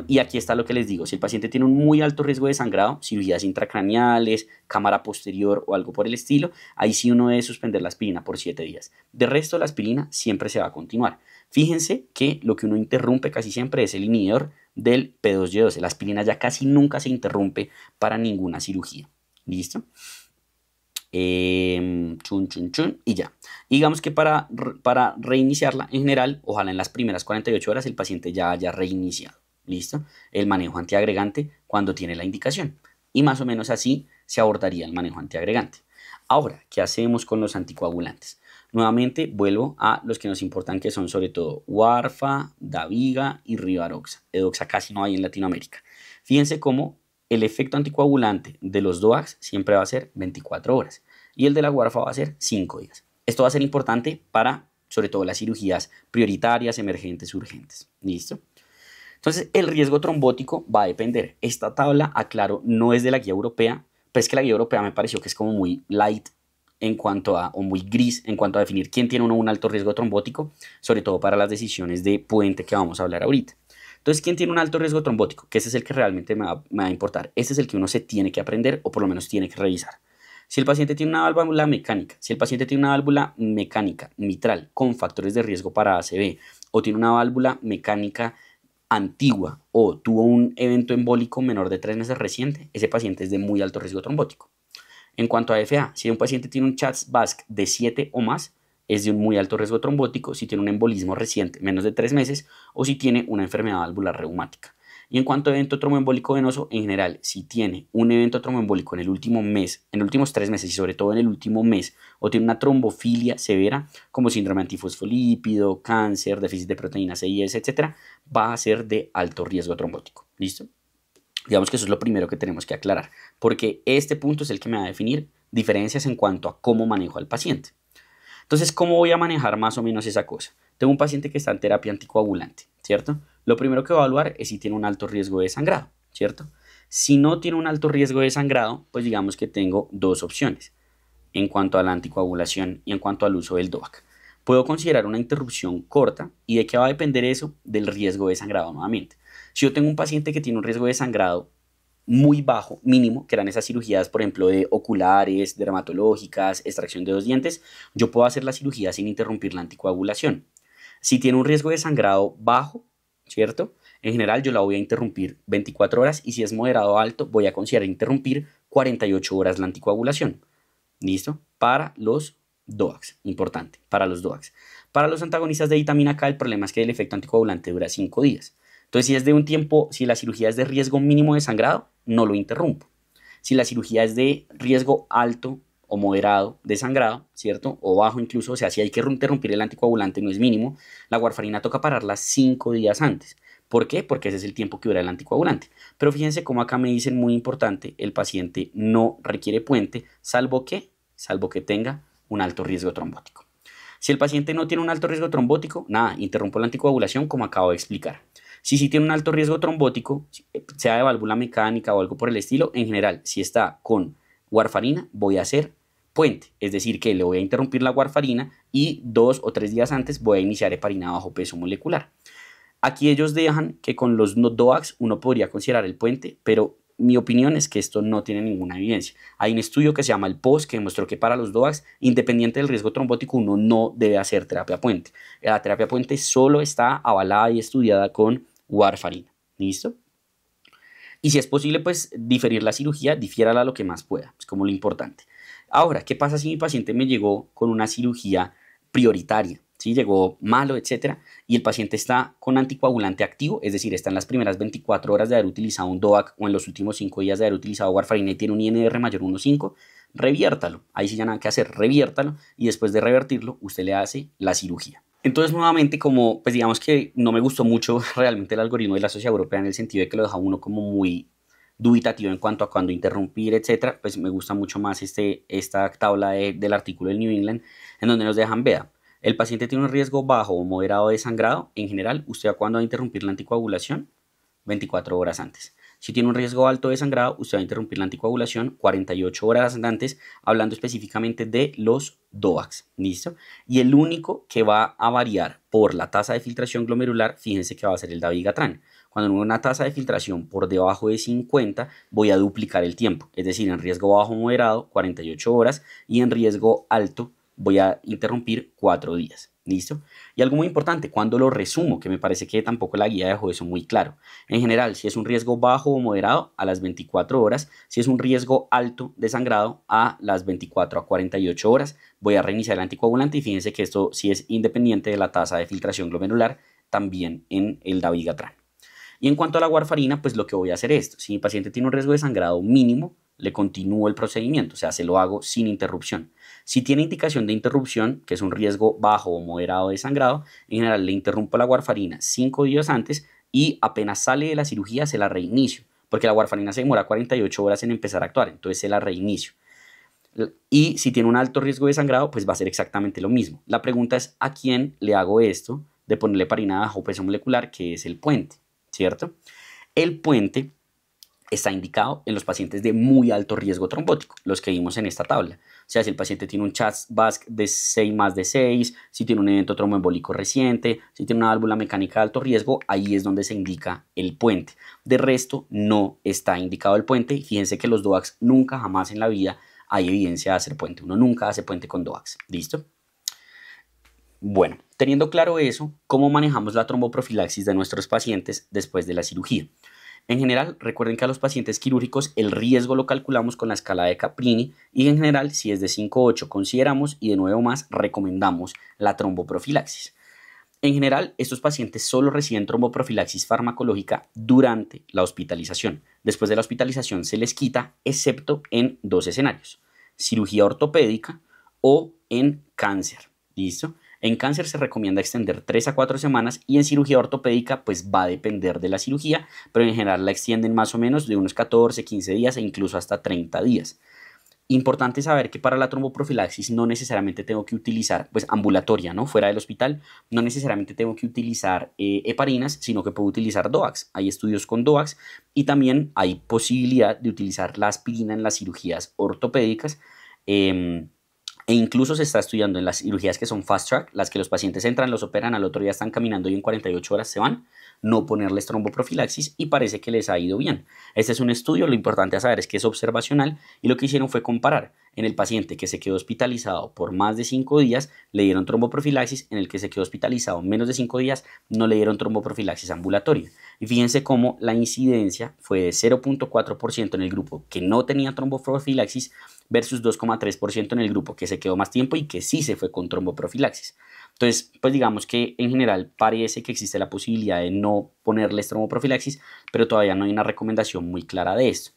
y aquí está lo que les digo. Si el paciente tiene un muy alto riesgo de sangrado, cirugías intracraneales, cámara posterior o algo por el estilo, ahí sí uno debe suspender la aspirina por 7 días. De resto, la aspirina siempre se va a continuar. Fíjense que lo que uno interrumpe casi siempre es el inhibidor del P2Y12. La aspirina ya casi nunca se interrumpe para ninguna cirugía. ¿Listo? Em, chun, chun, chun, y ya. digamos que para, para reiniciarla, en general, ojalá en las primeras 48 horas el paciente ya haya reiniciado, ¿listo? El manejo antiagregante cuando tiene la indicación. Y más o menos así se abordaría el manejo antiagregante. Ahora, ¿qué hacemos con los anticoagulantes? Nuevamente vuelvo a los que nos importan, que son sobre todo Warfa, Daviga y Rivaroxa. Edoxa casi no hay en Latinoamérica. Fíjense cómo el efecto anticoagulante de los DOACs siempre va a ser 24 horas y el de la guarfa va a ser 5 días. Esto va a ser importante para, sobre todo, las cirugías prioritarias, emergentes, urgentes. ¿Listo? Entonces, el riesgo trombótico va a depender. Esta tabla, aclaro, no es de la guía europea, pero es que la guía europea me pareció que es como muy light en cuanto a, o muy gris en cuanto a definir quién tiene uno un alto riesgo trombótico, sobre todo para las decisiones de puente que vamos a hablar ahorita. Entonces, ¿quién tiene un alto riesgo trombótico? Que ese es el que realmente me va, a importar. Ese es el que uno se tiene que aprender o por lo menos tiene que revisar. Si el paciente tiene una válvula mecánica, si el paciente tiene una válvula mecánica mitral con factores de riesgo para ACV o tiene una válvula mecánica antigua o tuvo un evento embólico menor de tres meses reciente, ese paciente es de muy alto riesgo trombótico. En cuanto a FA, si un paciente tiene un CHATS-VASC de 7 o más, es de un muy alto riesgo trombótico si tiene un embolismo reciente, menos de tres meses, o si tiene una enfermedad valvular reumática. Y en cuanto a evento tromboembólico venoso, en general, si tiene un evento tromboembólico en el último mes, en los últimos tres meses y sobre todo en el último mes, o tiene una trombofilia severa como síndrome antifosfolípido, cáncer, déficit de proteínas CIS, etc., va a ser de alto riesgo trombótico. ¿Listo? Digamos que eso es lo primero que tenemos que aclarar, porque este punto es el que me va a definir diferencias en cuanto a cómo manejo al paciente. Entonces, ¿cómo voy a manejar más o menos esa cosa? Tengo un paciente que está en terapia anticoagulante, ¿cierto? Lo primero que voy a evaluar es si tiene un alto riesgo de sangrado, ¿cierto? Si no tiene un alto riesgo de sangrado, pues digamos que tengo dos opciones en cuanto a la anticoagulación y en cuanto al uso del DOAC. Puedo considerar una interrupción corta y de qué va a depender eso del riesgo de sangrado nuevamente. Si yo tengo un paciente que tiene un riesgo de sangrado muy bajo, mínimo, que eran esas cirugías, por ejemplo, de oculares, dermatológicas, extracción de dos dientes, yo puedo hacer la cirugía sin interrumpir la anticoagulación. Si tiene un riesgo de sangrado bajo, ¿cierto? En general yo la voy a interrumpir 24 horas y si es moderado o alto voy a considerar interrumpir 48 horas la anticoagulación. ¿Listo? Para los DOAX, importante, para los DOAX. Para los antagonistas de vitamina K el problema es que el efecto anticoagulante dura 5 días. Entonces, si es de un tiempo, si la cirugía es de riesgo mínimo de sangrado, no lo interrumpo. Si la cirugía es de riesgo alto o moderado de sangrado, ¿cierto? O bajo incluso, o sea, si hay que interrumpir el anticoagulante no es mínimo, la warfarina toca pararla cinco días antes. ¿Por qué? Porque ese es el tiempo que dura el anticoagulante. Pero fíjense cómo acá me dicen muy importante, el paciente no requiere puente, salvo que, salvo que tenga un alto riesgo trombótico. Si el paciente no tiene un alto riesgo trombótico, nada, interrumpo la anticoagulación como acabo de explicar. Si sí tiene un alto riesgo trombótico, eh, sea de válvula mecánica o algo por el estilo, en general, si está con warfarina, voy a hacer puente, es decir, que le voy a interrumpir la warfarina y dos o tres días antes voy a iniciar heparina bajo peso molecular. Aquí ellos dejan que con los DOACs uno podría considerar el puente, pero mi opinión es que esto no tiene ninguna evidencia. Hay un estudio que se llama el POS que demostró que para los DOACs, independiente del riesgo trombótico, uno no debe hacer terapia puente. La terapia puente solo está avalada y estudiada con warfarina. ¿Listo? Y si es posible, pues diferir la cirugía, difiérala lo que más pueda, es como lo importante. Ahora, ¿qué pasa si mi paciente me llegó con una cirugía prioritaria? Si Llegó malo, etcétera, y el paciente está con anticoagulante activo, es decir, está en las primeras 24 horas de haber utilizado un DOAC o en los últimos 5 días de haber utilizado warfarina y tiene un INR mayor 1.5, reviértalo. Ahí sí ya nada que hacer, reviértalo y después de revertirlo, usted le hace la cirugía. Entonces, nuevamente, como, pues digamos que no me gustó mucho (laughs) realmente el algoritmo de la sociedad europea en el sentido de que lo deja uno como muy dubitativo en cuanto a cuándo interrumpir, etcétera, pues me gusta mucho más este, esta tabla del artículo del New England, en donde nos dejan, ver el paciente tiene un riesgo bajo o moderado de sangrado, en general, usted a cuándo va a interrumpir la anticoagulación 24 horas antes. Si tiene un riesgo alto de sangrado, usted va a interrumpir la anticoagulación 48 horas antes, hablando específicamente de los DOAX. ¿Listo? Y el único que va a variar por la tasa de filtración glomerular, fíjense que va a ser el Davigatran. Cuando una tasa de filtración por debajo de 50, voy a duplicar el tiempo. Es decir, en riesgo bajo moderado, 48 horas, y en riesgo alto, voy a interrumpir 4 días. ¿Listo? Y algo muy importante, cuando lo resumo, que me parece que tampoco la guía dejó eso muy claro. En general, si es un riesgo bajo o moderado, a las 24 horas. Si es un riesgo alto de sangrado, a las 24 a 48 horas. Voy a reiniciar el anticoagulante y fíjense que esto sí es independiente de la tasa de filtración glomerular, también en el Davigatran. Y en cuanto a la warfarina, pues lo que voy a hacer es esto. Si mi paciente tiene un riesgo de sangrado mínimo, le continúo el procedimiento, o sea, se lo hago sin interrupción. Si tiene indicación de interrupción, que es un riesgo bajo o moderado de sangrado, en general le interrumpo la warfarina cinco días antes y apenas sale de la cirugía se la reinicio, porque la warfarina se demora 48 horas en empezar a actuar, entonces se la reinicio. Y si tiene un alto riesgo de sangrado, pues va a ser exactamente lo mismo. La pregunta es a quién le hago esto de ponerle parina bajo peso molecular, que es el puente, ¿cierto? El puente está indicado en los pacientes de muy alto riesgo trombótico, los que vimos en esta tabla. O sea, si el paciente tiene un chas VASC de 6 más de 6, si tiene un evento tromboembólico reciente, si tiene una válvula mecánica de alto riesgo, ahí es donde se indica el puente. De resto, no está indicado el puente. Fíjense que los DOACs nunca jamás en la vida hay evidencia de hacer puente. Uno nunca hace puente con DOACs. ¿Listo? Bueno, teniendo claro eso, ¿cómo manejamos la tromboprofilaxis de nuestros pacientes después de la cirugía? En general, recuerden que a los pacientes quirúrgicos el riesgo lo calculamos con la escala de Caprini y en general, si es de 5 o 8, consideramos y de nuevo o más, recomendamos la tromboprofilaxis. En general, estos pacientes solo reciben tromboprofilaxis farmacológica durante la hospitalización. Después de la hospitalización se les quita, excepto en dos escenarios, cirugía ortopédica o en cáncer. ¿Listo? En cáncer se recomienda extender 3 a 4 semanas y en cirugía ortopédica pues va a depender de la cirugía, pero en general la extienden más o menos de unos 14, 15 días e incluso hasta 30 días. Importante saber que para la tromboprofilaxis no necesariamente tengo que utilizar, pues ambulatoria, ¿no? Fuera del hospital, no necesariamente tengo que utilizar eh, heparinas, sino que puedo utilizar DOAX. Hay estudios con DOAX y también hay posibilidad de utilizar la aspirina en las cirugías ortopédicas. Em, e incluso se está estudiando en las cirugías que son fast track, las que los pacientes entran, los operan, al otro día están caminando y en 48 horas se van, no ponerles tromboprofilaxis y parece que les ha ido bien. Este es un estudio, lo importante a saber es que es observacional y lo que hicieron fue comparar en el paciente que se quedó hospitalizado por más de 5 días, le dieron tromboprofilaxis, en el que se quedó hospitalizado menos de 5 días, no le dieron tromboprofilaxis ambulatoria. Y fíjense cómo la incidencia fue de 0.4% en el grupo que no tenía tromboprofilaxis versus 2,3% en el grupo que se quedó más tiempo y que sí se fue con tromboprofilaxis. Entonces, pues digamos que en general parece que existe la posibilidad de no ponerle estromoprofilaxis, pero todavía no hay una recomendación muy clara de esto.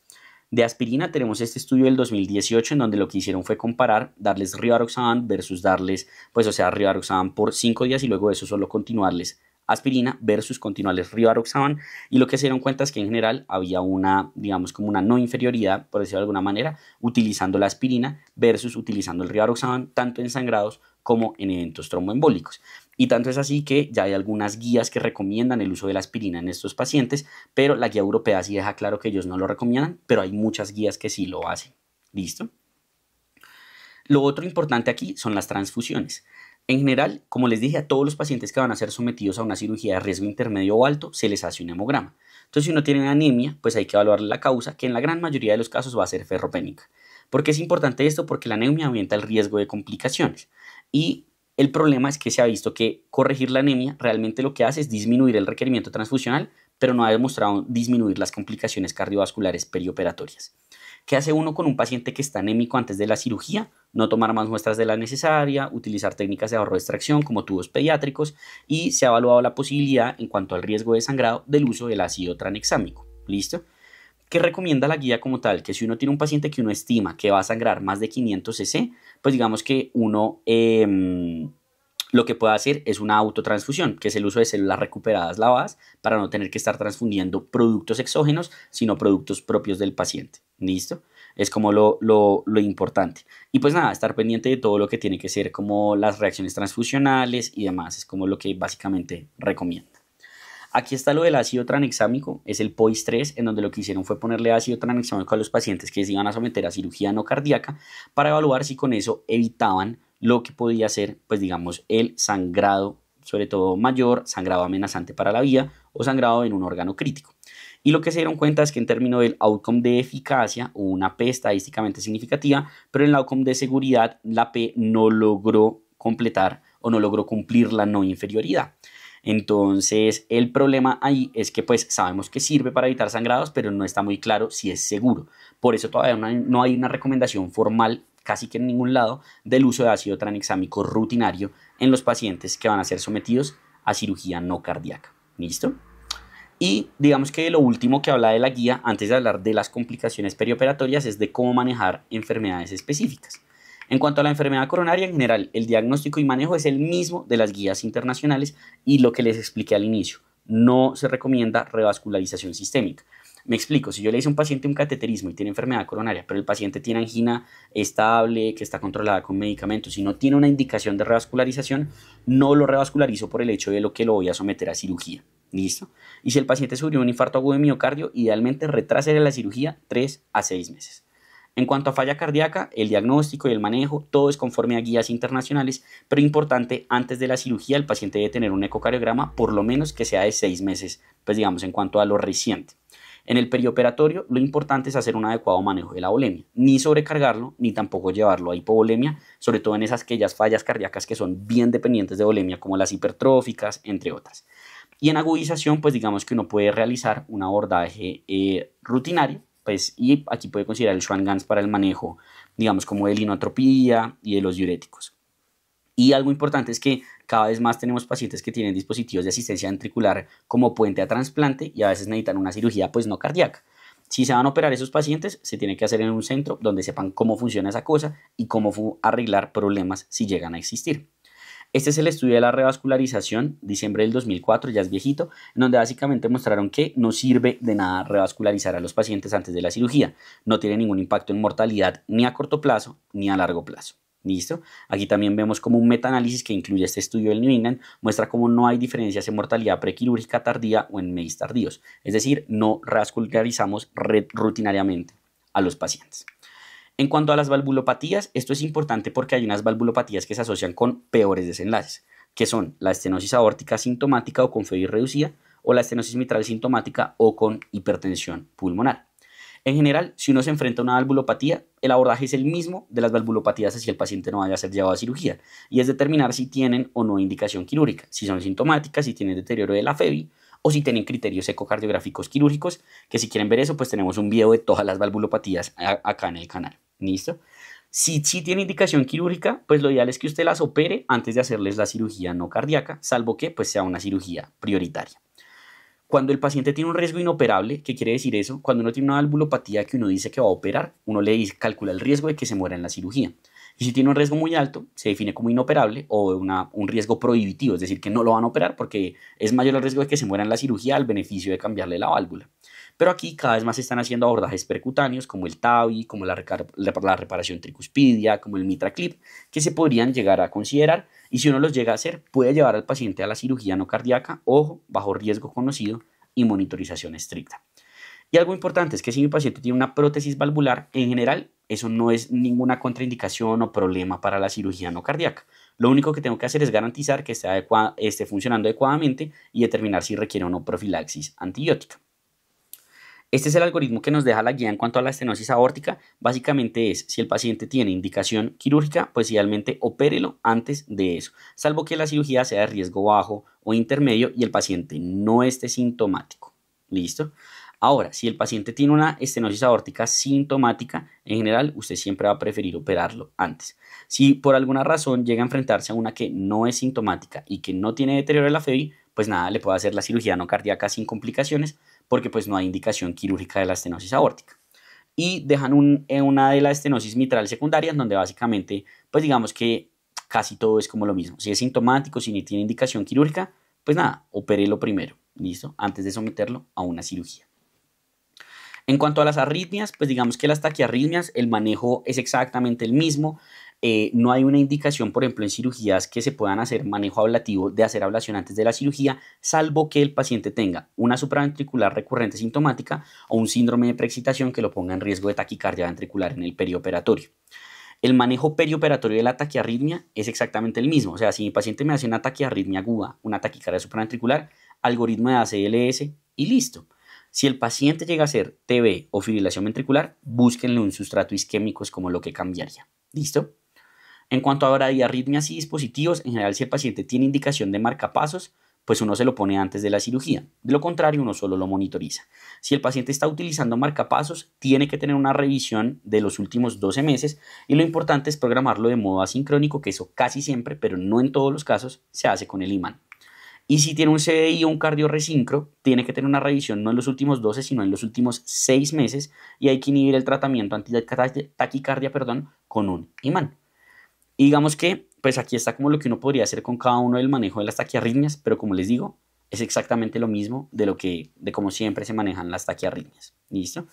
De aspirina tenemos este estudio del 2018 en donde lo que hicieron fue comparar darles rivaroxaban versus darles, pues o sea, rivaroxaban por 5 días y luego de eso solo continuarles aspirina versus continuarles rivaroxaban y lo que se dieron cuenta es que en general había una, digamos, como una no inferioridad, por decirlo de alguna manera, utilizando la aspirina versus utilizando el rivaroxaban tanto en sangrados como en eventos tromboembólicos. Y tanto es así que ya hay algunas guías que recomiendan el uso de la aspirina en estos pacientes, pero la guía europea sí deja claro que ellos no lo recomiendan, pero hay muchas guías que sí lo hacen. ¿Listo? Lo otro importante aquí son las transfusiones. En general, como les dije, a todos los pacientes que van a ser sometidos a una cirugía de riesgo intermedio o alto se les hace un hemograma. Entonces, si uno tiene anemia, pues hay que evaluar la causa, que en la gran mayoría de los casos va a ser ferropénica. ¿Por qué es importante esto? Porque la anemia aumenta el riesgo de complicaciones. Y el problema es que se ha visto que corregir la anemia realmente lo que hace es disminuir el requerimiento transfusional, pero no ha demostrado disminuir las complicaciones cardiovasculares perioperatorias. ¿Qué hace uno con un paciente que está anémico antes de la cirugía? No tomar más muestras de la necesaria, utilizar técnicas de ahorro de extracción como tubos pediátricos y se ha evaluado la posibilidad en cuanto al riesgo de sangrado del uso del ácido tranexámico. ¿Listo? ¿Qué recomienda la guía como tal? Que si uno tiene un paciente que uno estima que va a sangrar más de 500 cc, pues digamos que uno... Em, lo que puede hacer es una autotransfusión, que es el uso de células recuperadas lavadas para no tener que estar transfundiendo productos exógenos, sino productos propios del paciente. ¿Listo? Es como lo, importante. Y pues nada, estar pendiente de todo lo que tiene que ser como las reacciones transfusionales y demás, es como lo que básicamente recomienda. Aquí está lo del ácido tranexámico, es el POIS-3, en donde lo que hicieron fue ponerle ácido tranexámico a los pacientes que se iban a someter a cirugía no cardíaca para evaluar si con eso evitaban lo que podía ser, pues digamos, el sangrado, sobre todo mayor, sangrado amenazante para la vida o sangrado en un órgano crítico. Y lo que se dieron cuenta es que en términos del outcome de eficacia hubo una P estadísticamente significativa, pero en el outcome de seguridad la P no logró completar o no logró cumplir la no inferioridad. Entonces, el problema ahí es que pues sabemos que sirve para evitar sangrados, pero no está muy claro si es seguro. Por eso todavía no hay, una recomendación formal casi que en ningún lado del uso de ácido tranexámico rutinario en los pacientes que van a ser sometidos a cirugía no cardíaca. ¿Listo? Y digamos que lo último que habla de la guía, antes de hablar de las complicaciones perioperatorias, es de cómo manejar enfermedades específicas. En cuanto a la enfermedad coronaria en general, el diagnóstico y manejo es el mismo de las guías internacionales y lo que les expliqué al inicio. No se recomienda revascularización sistémica. Me explico, si yo le hice a un paciente un cateterismo y tiene enfermedad coronaria, pero el paciente tiene angina estable, que está controlada con medicamentos y no tiene una indicación de revascularización, no lo revascularizo por el hecho de lo que lo voy a someter a cirugía. ¿Listo? Y si el paciente sufrió un infarto agudo de miocardio, idealmente retrasaré la cirugía 3 a 6 meses. En cuanto a falla cardíaca, el diagnóstico y el manejo, todo es conforme a guías internacionales, pero importante, antes de la cirugía el paciente debe tener un ecocardiograma por lo menos que sea de 6 meses, pues digamos en cuanto a lo reciente. En el perioperatorio, lo importante es hacer un adecuado manejo de la bolemia, ni sobrecargarlo, ni tampoco llevarlo a hipovolemia, sobre todo en esas aquellas fallas cardíacas que son bien dependientes de bolemia como las hipertróficas, entre otras. Y en agudización, pues digamos que uno puede realizar un abordaje eh, rutinario, pues, y aquí puede considerar el Schwann-Ganz para el manejo, digamos, como de linotropía y de los diuréticos. Y algo importante es que cada vez más tenemos pacientes que tienen dispositivos de asistencia ventricular como puente a trasplante y a veces necesitan una cirugía pues no cardíaca. Si se van a operar esos pacientes, se tiene que hacer en un centro donde sepan cómo funciona esa cosa y cómo arreglar problemas si llegan a existir. Este es el estudio de la revascularización, diciembre del 2004, ya es viejito, en donde básicamente mostraron que no sirve de nada revascularizar a los pacientes antes de la cirugía. No tiene ningún impacto en mortalidad ni a corto plazo ni a largo plazo. ¿Listo? Aquí también vemos como un metaanálisis que incluye este estudio del New England muestra cómo no hay diferencias en mortalidad prequirúrgica tardía o en meses tardíos, es decir, no rascularizamos rutinariamente a los pacientes. En cuanto a las valvulopatías, esto es importante porque hay unas valvulopatías que se asocian con peores desenlaces, que son la estenosis aórtica sintomática o con FEBI reducida, o la estenosis mitral sintomática o con hipertensión pulmonar. En general, si uno se enfrenta a una valvulopatía, el abordaje es el mismo de las valvulopatías si el paciente no vaya a ser llevado a cirugía, y es determinar si tienen o no indicación quirúrgica, si son sintomáticas, si tienen deterioro de la FEBI o si tienen criterios ecocardiográficos quirúrgicos, que si quieren ver eso, pues tenemos un video de todas las valvulopatías acá en el canal. ¿Listo? Si, sí tiene indicación quirúrgica, pues lo ideal es que usted las opere antes de hacerles la cirugía no cardíaca, salvo que pues sea una cirugía prioritaria. Cuando el paciente tiene un riesgo inoperable, ¿qué quiere decir eso? Cuando uno tiene una valvulopatía que uno dice que va a operar, uno le calcula el riesgo de que se muera en la cirugía. Y si tiene un riesgo muy alto, se define como inoperable o un riesgo prohibitivo, es decir, que no lo van a operar porque es mayor el riesgo de que se muera en la cirugía al beneficio de cambiarle la válvula. Pero aquí cada vez más se están haciendo abordajes percutáneos como el TAVI, como la, la reparación tricuspidia, como el MitraClip, que se podrían llegar a considerar y si uno los llega a hacer, puede llevar al paciente a la cirugía no cardíaca, ojo, bajo riesgo conocido y monitorización estricta. Y algo importante es que si mi paciente tiene una prótesis valvular, en general eso no es ninguna contraindicación o problema para la cirugía no cardíaca. Lo único que tengo que hacer es garantizar que esté, funcionando adecuadamente y determinar si requiere o no profilaxis antibiótica. Este es el algoritmo que nos deja la guía en cuanto a la estenosis aórtica. Básicamente es, si el paciente tiene indicación quirúrgica, pues idealmente opérelo antes de eso, salvo que la cirugía sea de riesgo bajo o intermedio y el paciente no esté sintomático. ¿Listo? Ahora, si el paciente tiene una estenosis aórtica sintomática, en general usted siempre va a preferir operarlo antes. Si por alguna razón llega a enfrentarse a una que no es sintomática y que no tiene deterioro de la FEBI, pues nada, le puede hacer la cirugía no cardíaca sin complicaciones, porque pues no hay indicación quirúrgica de la estenosis aórtica. Y dejan eh, una de las estenosis mitral secundarias, donde básicamente, pues digamos que casi todo es como lo mismo. Si es sintomático, si ni tiene indicación quirúrgica, pues nada, lo primero, ¿listo? Antes de someterlo a una cirugía. En cuanto a las arritmias, pues digamos que las taquiarritmias, el manejo es exactamente el mismo. Eh, no hay una indicación, por ejemplo, en cirugías que se puedan hacer manejo ablativo de hacer ablación antes de la cirugía, salvo que el paciente tenga una supraventricular recurrente sintomática o un síndrome de preexcitación que lo ponga en riesgo de taquicardia ventricular en el perioperatorio. El manejo perioperatorio de la taquiarritmia es exactamente el mismo. O sea, si mi paciente me hace una taquiarritmia aguda, una taquicardia supraventricular, algoritmo de ACLS y listo. Si el paciente llega a ser TB o fibrilación ventricular, búsquenle un sustrato isquémico, es como lo que cambiaría. ¿Listo? En cuanto a diarritmias y dispositivos, en general si el paciente tiene indicación de marcapasos, pues uno se lo pone antes de la cirugía. De lo contrario, uno solo lo monitoriza. Si el paciente está utilizando marcapasos, tiene que tener una revisión de los últimos 12 meses y lo importante es programarlo de modo asincrónico, que eso casi siempre, pero no en todos los casos, se hace con el imán. Y si tiene un CDI o un cardioresincro, tiene que tener una revisión no en los últimos 12, sino en los últimos 6 meses y hay que inhibir el tratamiento taquicardia perdón, con un imán. Y digamos que, pues aquí está como lo que uno podría hacer con cada uno del manejo de las taquiarritmias, pero como les digo, es exactamente lo mismo de lo que, de cómo siempre se manejan las taquiarritmias. ¿Listo?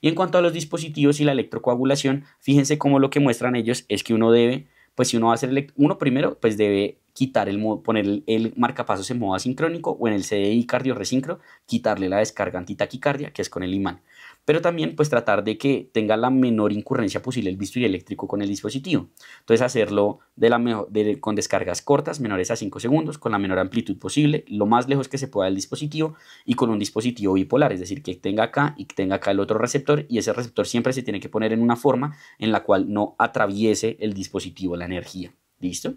Y en cuanto a los dispositivos y la electrocoagulación, fíjense cómo lo que muestran ellos es que uno debe, pues si uno va a hacer, uno primero, pues debe quitar el poner el, marcapasos en modo asincrónico o en el CDI cardioresincro, quitarle la descarga antitaquicardia, que es con el imán pero también pues tratar de que tenga la menor incurrencia posible el bisturí eléctrico con el dispositivo. Entonces hacerlo con descargas cortas, menores a 5 segundos, con la menor amplitud posible, lo más lejos que se pueda del dispositivo y con un dispositivo bipolar, es decir, que tenga acá y tenga acá el otro receptor y ese receptor siempre se tiene que poner en una forma en la cual no atraviese el dispositivo la energía. ¿Listo?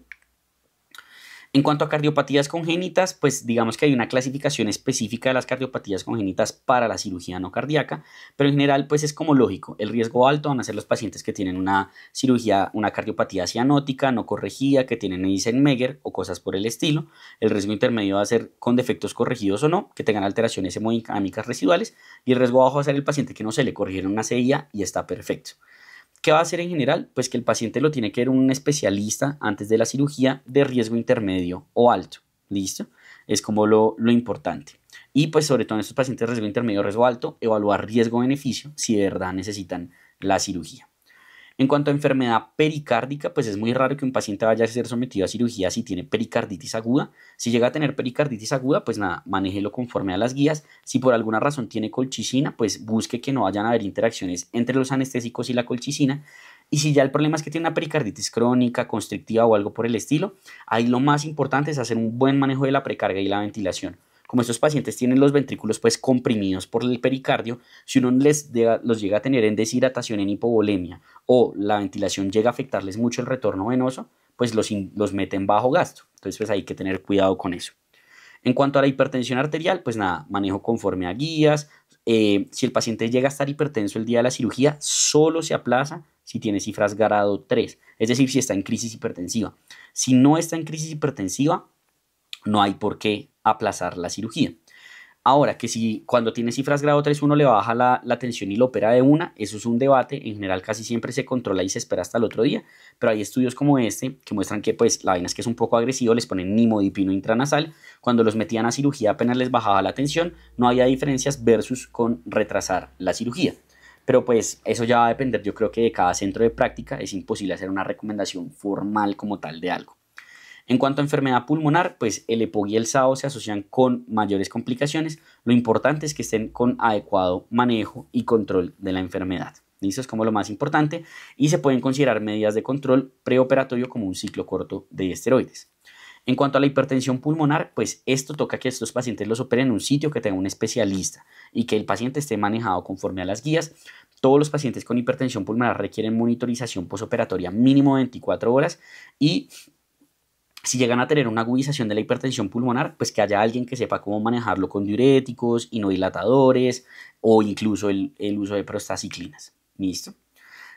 En cuanto a cardiopatías congénitas, pues digamos que hay una clasificación específica de las cardiopatías congénitas para la cirugía no cardíaca, pero en general pues es como lógico, el riesgo alto van a ser los pacientes que tienen una cirugía, una cardiopatía cianótica, no corregida, que tienen Eisenmenger o cosas por el estilo, el riesgo intermedio va a ser con defectos corregidos o no, que tengan alteraciones hemodinámicas residuales, y el riesgo bajo va a ser el paciente que no se le corrigieron una CIA y está perfecto. ¿Qué va a hacer en general? Pues que el paciente lo tiene que ver un especialista antes de la cirugía de riesgo intermedio o alto. ¿Listo? Es como lo, importante. Y pues sobre todo en estos pacientes de riesgo intermedio, o riesgo alto, evaluar riesgo-beneficio si de verdad necesitan la cirugía. En cuanto a enfermedad pericárdica, pues es muy raro que un paciente vaya a ser sometido a cirugía si tiene pericarditis aguda. Si llega a tener pericarditis aguda, pues nada, manéjelo conforme a las guías. Si por alguna razón tiene colchicina, pues busque que no vayan a haber interacciones entre los anestésicos y la colchicina. Y si ya el problema es que tiene una pericarditis crónica, constrictiva o algo por el estilo, ahí lo más importante es hacer un buen manejo de la precarga y la ventilación como estos pacientes tienen los ventrículos pues comprimidos por el pericardio, si uno les los llega a tener en deshidratación, en hipovolemia o la ventilación llega a afectarles mucho el retorno venoso, pues los, los mete bajo gasto. Entonces pues hay que tener cuidado con eso. En cuanto a la hipertensión arterial, pues nada, manejo conforme a guías. Eh, si el paciente llega a estar hipertenso el día de la cirugía, solo se aplaza si tiene cifras grado 3, es decir, si está en crisis hipertensiva. Si no está en crisis hipertensiva, no hay por qué aplazar la cirugía. Ahora, que si cuando tiene cifras grado 3 uno le baja la, la, tensión y lo opera de una, eso es un debate, en general casi siempre se controla y se espera hasta el otro día, pero hay estudios como este que muestran que pues la vaina es que es un poco agresivo, les ponen nimodipino intranasal, cuando los metían a cirugía apenas les bajaba la tensión, no había diferencias versus con retrasar la cirugía. Pero pues eso ya va a depender yo creo que de cada centro de práctica, es imposible hacer una recomendación formal como tal de algo. En cuanto a enfermedad pulmonar, pues el EPO y el SAO se asocian con mayores complicaciones. Lo importante es que estén con adecuado manejo y control de la enfermedad. Eso es como lo más importante y se pueden considerar medidas de control preoperatorio como un ciclo corto de esteroides. En cuanto a la hipertensión pulmonar, pues esto toca que estos pacientes los operen en un sitio que tenga un especialista y que el paciente esté manejado conforme a las guías. Todos los pacientes con hipertensión pulmonar requieren monitorización posoperatoria mínimo 24 horas y si llegan a tener una agudización de la hipertensión pulmonar, pues que haya alguien que sepa cómo manejarlo con diuréticos, inodilatadores o incluso el, uso de prostaciclinas. ¿Listo?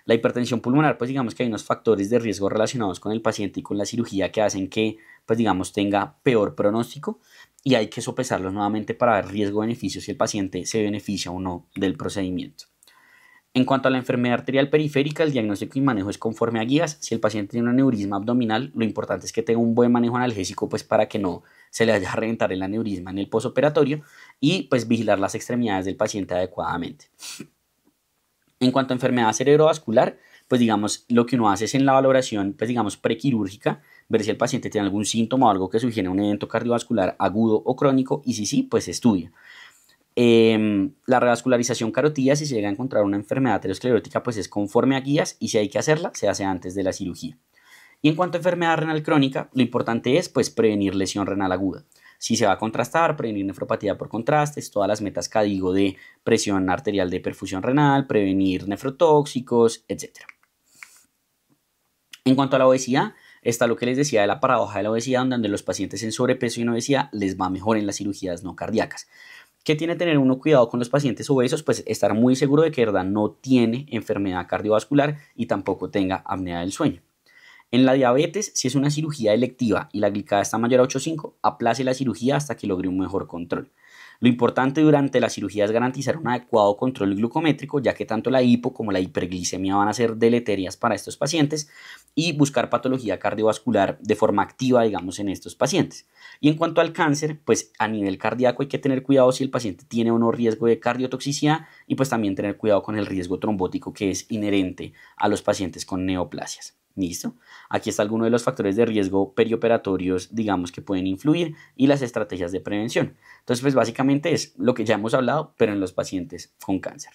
La hipertensión pulmonar, pues digamos que hay unos factores de riesgo relacionados con el paciente y con la cirugía que hacen que, pues digamos, tenga peor pronóstico y hay que sopesarlos nuevamente para ver riesgo-beneficio si el paciente se beneficia o no del procedimiento. En cuanto a la enfermedad arterial periférica, el diagnóstico y manejo es conforme a guías. Si el paciente tiene un aneurisma abdominal, lo importante es que tenga un buen manejo analgésico pues para que no se le vaya a reventar el aneurisma en el posoperatorio y pues vigilar las extremidades del paciente adecuadamente. En cuanto a enfermedad cerebrovascular, pues digamos lo que uno hace es en la valoración pues digamos prequirúrgica, ver si el paciente tiene algún síntoma o algo que sugiere un evento cardiovascular agudo o crónico y si sí, pues estudia. Em, la revascularización carotida, si se llega a encontrar una enfermedad aterosclerótica, pues es conforme a guías y si hay que hacerla, se hace antes de la cirugía. Y en cuanto a enfermedad renal crónica, lo importante es pues prevenir lesión renal aguda. Si se va a contrastar, prevenir nefropatía por contrastes, todas las metas que digo de presión arterial de perfusión renal, prevenir nefrotóxicos, etc. En cuanto a la obesidad, está lo que les decía de la paradoja de la obesidad, donde los pacientes en sobrepeso y en obesidad les va mejor en las cirugías no cardíacas. ¿Qué tiene tener uno cuidado con los pacientes obesos? Pues estar muy seguro de que verdad no tiene enfermedad cardiovascular y tampoco tenga apnea del sueño. En la diabetes, si es una cirugía electiva y la glicada está mayor a 8.5, aplace la cirugía hasta que logre un mejor control. Lo importante durante la cirugía es garantizar un adecuado control glucométrico, ya que tanto la hipo como la hiperglicemia van a ser deleterias para estos pacientes, y buscar patología cardiovascular de forma activa, digamos, en estos pacientes. Y en cuanto al cáncer, pues a nivel cardíaco hay que tener cuidado si el paciente tiene o no riesgo de cardiotoxicidad y pues también tener cuidado con el riesgo trombótico que es inherente a los pacientes con neoplasias. ¿Listo? Aquí está alguno de los factores de riesgo perioperatorios, digamos, que pueden influir y las estrategias de prevención. Entonces, pues básicamente es lo que ya hemos hablado, pero en los pacientes con cáncer.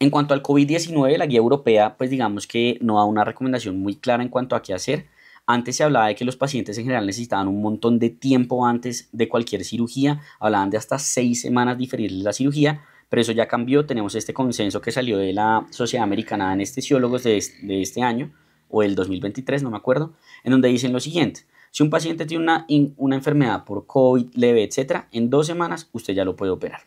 En cuanto al COVID-19, la guía europea, pues digamos que no da una recomendación muy clara en cuanto a qué hacer. Antes se hablaba de que los pacientes en general necesitaban un montón de tiempo antes de cualquier cirugía, hablaban de hasta seis semanas diferirles la cirugía, pero eso ya cambió. Tenemos este consenso que salió de la Sociedad Americana de Anestesiólogos de este año, o el 2023, no me acuerdo, en donde dicen lo siguiente. Si un paciente tiene una, una enfermedad por COVID leve, etc., en dos semanas usted ya lo puede operar.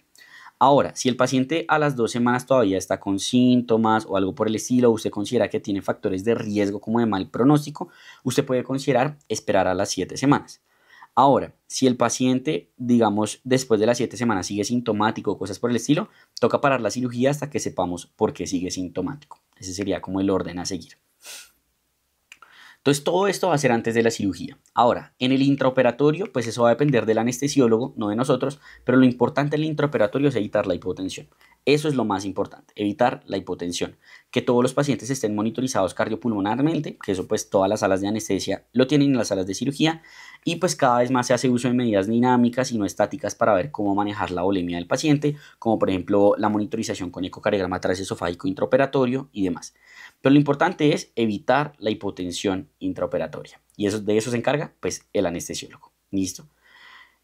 Ahora, si el paciente a las dos semanas todavía está con síntomas o algo por el estilo, usted considera que tiene factores de riesgo como de mal pronóstico, usted puede considerar esperar a las siete semanas. Ahora, si el paciente, digamos, después de las siete semanas sigue sintomático o cosas por el estilo, toca parar la cirugía hasta que sepamos por qué sigue sintomático. Ese sería como el orden a seguir. Entonces todo esto va a ser antes de la cirugía. Ahora, en el intraoperatorio, pues eso va a depender del anestesiólogo, no de nosotros, pero lo importante en el intraoperatorio es evitar la hipotensión. Eso es lo más importante, evitar la hipotensión. Que todos los pacientes estén monitorizados cardiopulmonarmente, que eso pues todas las salas de anestesia lo tienen en las salas de cirugía, y pues cada vez más se hace uso de medidas dinámicas y no estáticas para ver cómo manejar la bulimia del paciente, como por ejemplo la monitorización con ecocardiograma transesofágico intraoperatorio y demás. Pero lo importante es evitar la hipotensión intraoperatoria. Y eso, de eso se encarga pues, el anestesiólogo. ¿Listo?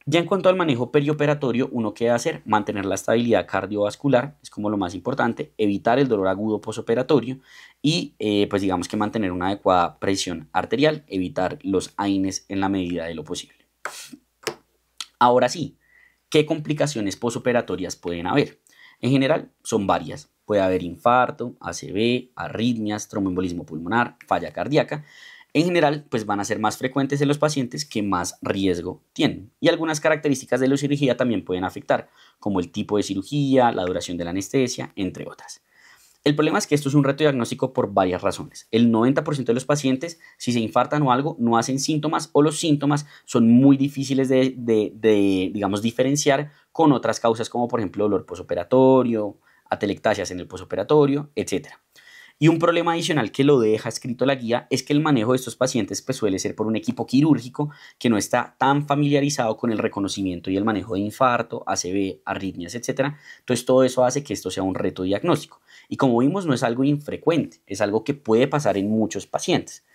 Ya en cuanto al manejo perioperatorio, uno que hacer, mantener la estabilidad cardiovascular, es como lo más importante, evitar el dolor agudo posoperatorio y eh, pues digamos que mantener una adecuada presión arterial, evitar los AINES en la medida de lo posible. Ahora sí, ¿qué complicaciones posoperatorias pueden haber? En general, son varias. Puede haber infarto, ACV, arritmias, tromboembolismo pulmonar, falla cardíaca. En general, pues van a ser más frecuentes en los pacientes que más riesgo tienen. Y algunas características de la cirugía también pueden afectar, como el tipo de cirugía, la duración de la anestesia, entre otras. El problema es que esto es un reto diagnóstico por varias razones. El 90% de los pacientes, si se infartan o algo, no hacen síntomas o los síntomas son muy difíciles de, digamos, diferenciar con otras causas como, por ejemplo, dolor posoperatorio, atelectasias en el posoperatorio, etcétera. Y un problema adicional que lo deja escrito la guía es que el manejo de estos pacientes pues, suele ser por un equipo quirúrgico que no está tan familiarizado con el reconocimiento y el manejo de infarto, ACV, arritmias, etc. Entonces todo eso hace que esto sea un reto diagnóstico. Y como vimos no es algo infrecuente, es algo que puede pasar en muchos pacientes.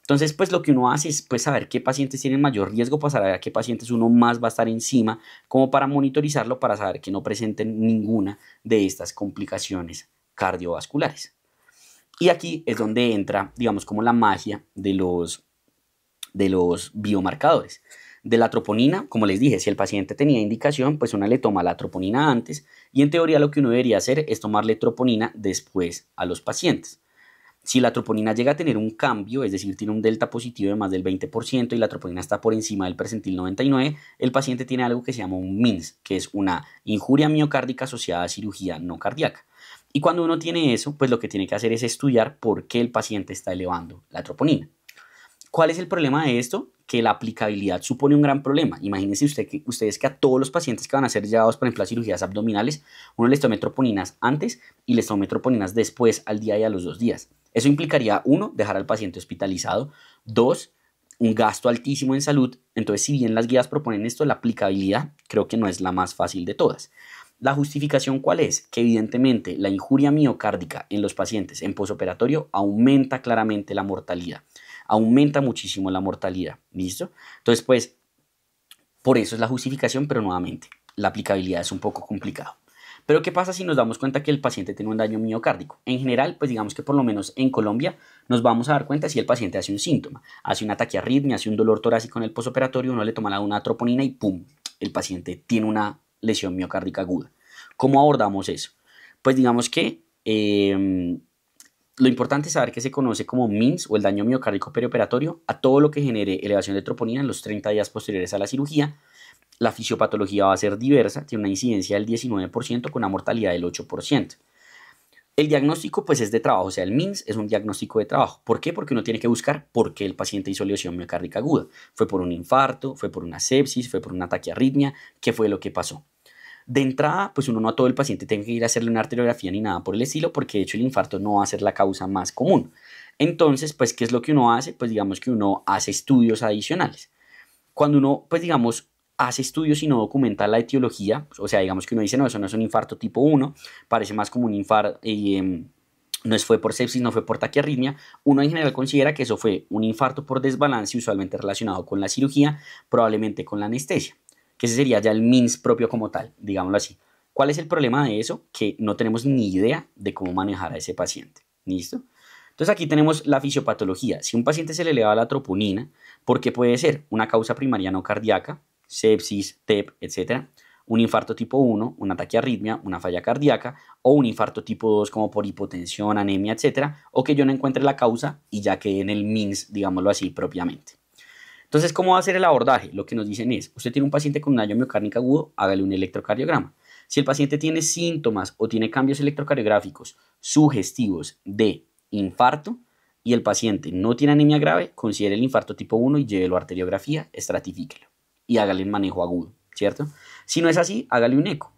Entonces, pues lo que uno hace es pues, saber qué pacientes tienen mayor riesgo, pasar a qué pacientes uno más va a estar encima, como para monitorizarlo, para saber que no presenten ninguna de estas complicaciones cardiovasculares. Y aquí es donde entra, digamos, como la magia de los, de los biomarcadores. De la troponina, como les dije, si el paciente tenía indicación, pues una le toma la troponina antes y en teoría lo que uno debería hacer es tomarle troponina después a los pacientes. Si la troponina llega a tener un cambio, es decir, tiene un delta positivo de más del 20% y la troponina está por encima del percentil 99, el paciente tiene algo que se llama un MINS, que es una injuria miocárdica asociada a cirugía no cardíaca. Y cuando uno tiene eso, pues lo que tiene que hacer es estudiar por qué el paciente está elevando la troponina. ¿Cuál es el problema de esto? Que la aplicabilidad supone un gran problema. Imagínense usted que, ustedes que a todos los pacientes que van a ser llevados, por ejemplo, a cirugías abdominales, uno les tome troponinas antes y les tome troponinas después al día y a los dos días. Eso implicaría, uno, dejar al paciente hospitalizado, dos, un gasto altísimo en salud. Entonces, si bien las guías proponen esto, la aplicabilidad creo que no es la más fácil de todas. ¿La justificación cuál es? Que evidentemente la injuria miocárdica en los pacientes en posoperatorio aumenta claramente la mortalidad, aumenta muchísimo la mortalidad, ¿listo? Entonces, pues, por eso es la justificación, pero nuevamente, la aplicabilidad es un poco complicada. Pero ¿qué pasa si nos damos cuenta que el paciente tiene un daño miocárdico? En general, pues digamos que por lo menos en Colombia nos vamos a dar cuenta si el paciente hace un síntoma, hace un ataque arritmia, hace un dolor torácico en el posoperatorio, uno le toma una troponina y ¡pum! El paciente tiene una lesión miocárdica aguda. ¿Cómo abordamos eso? Pues digamos que em, lo importante es saber que se conoce como MINS o el daño miocárdico perioperatorio a todo lo que genere elevación de troponina en los 30 días posteriores a la cirugía. La fisiopatología va a ser diversa, tiene una incidencia del 19% con una mortalidad del 8%. El diagnóstico pues es de trabajo, o sea, el MINS es un diagnóstico de trabajo. ¿Por qué? Porque uno tiene que buscar por qué el paciente hizo lesión miocárdica aguda. ¿Fue por un infarto? ¿Fue por una sepsis? ¿Fue por un ataque arritmia? ¿Qué fue lo que pasó? De entrada, pues uno no a todo el paciente tiene que ir a hacerle una arteriografía ni nada por el estilo, porque de hecho el infarto no va a ser la causa más común. Entonces, pues, ¿qué es lo que uno hace? Pues digamos que uno hace estudios adicionales. Cuando uno, pues digamos, hace estudios y no documenta la etiología, o sea, digamos que uno dice, no, eso no es un infarto tipo 1, parece más como un infarto... Eh, no fue por sepsis, no fue por taquiarritmia, uno en general considera que eso fue un infarto por desbalance usualmente relacionado con la cirugía, probablemente con la anestesia que ese sería ya el MINS propio como tal, digámoslo así. ¿Cuál es el problema de eso? Que no tenemos ni idea de cómo manejar a ese paciente. ¿Listo? Entonces aquí tenemos la fisiopatología. Si un paciente se le eleva la troponina, ¿por qué puede ser? Una causa primaria no cardíaca, sepsis, TEP, etc., un infarto tipo 1, ataque arritmia, una falla cardíaca o un infarto tipo 2 como por hipotensión, anemia, etcétera, o que yo no encuentre la causa y ya quede en el MINS, digámoslo así, propiamente. Entonces, ¿cómo va a ser el abordaje? Lo que nos dicen es, usted tiene un paciente con un daño miocárnico agudo, hágale un electrocardiograma. Si el paciente tiene síntomas o tiene cambios electrocardiográficos sugestivos de infarto y el paciente no tiene anemia grave, considere el infarto tipo 1 y llévelo a arteriografía, estratifíquelo y hágale el manejo agudo, ¿cierto? Si no es así, hágale un eco.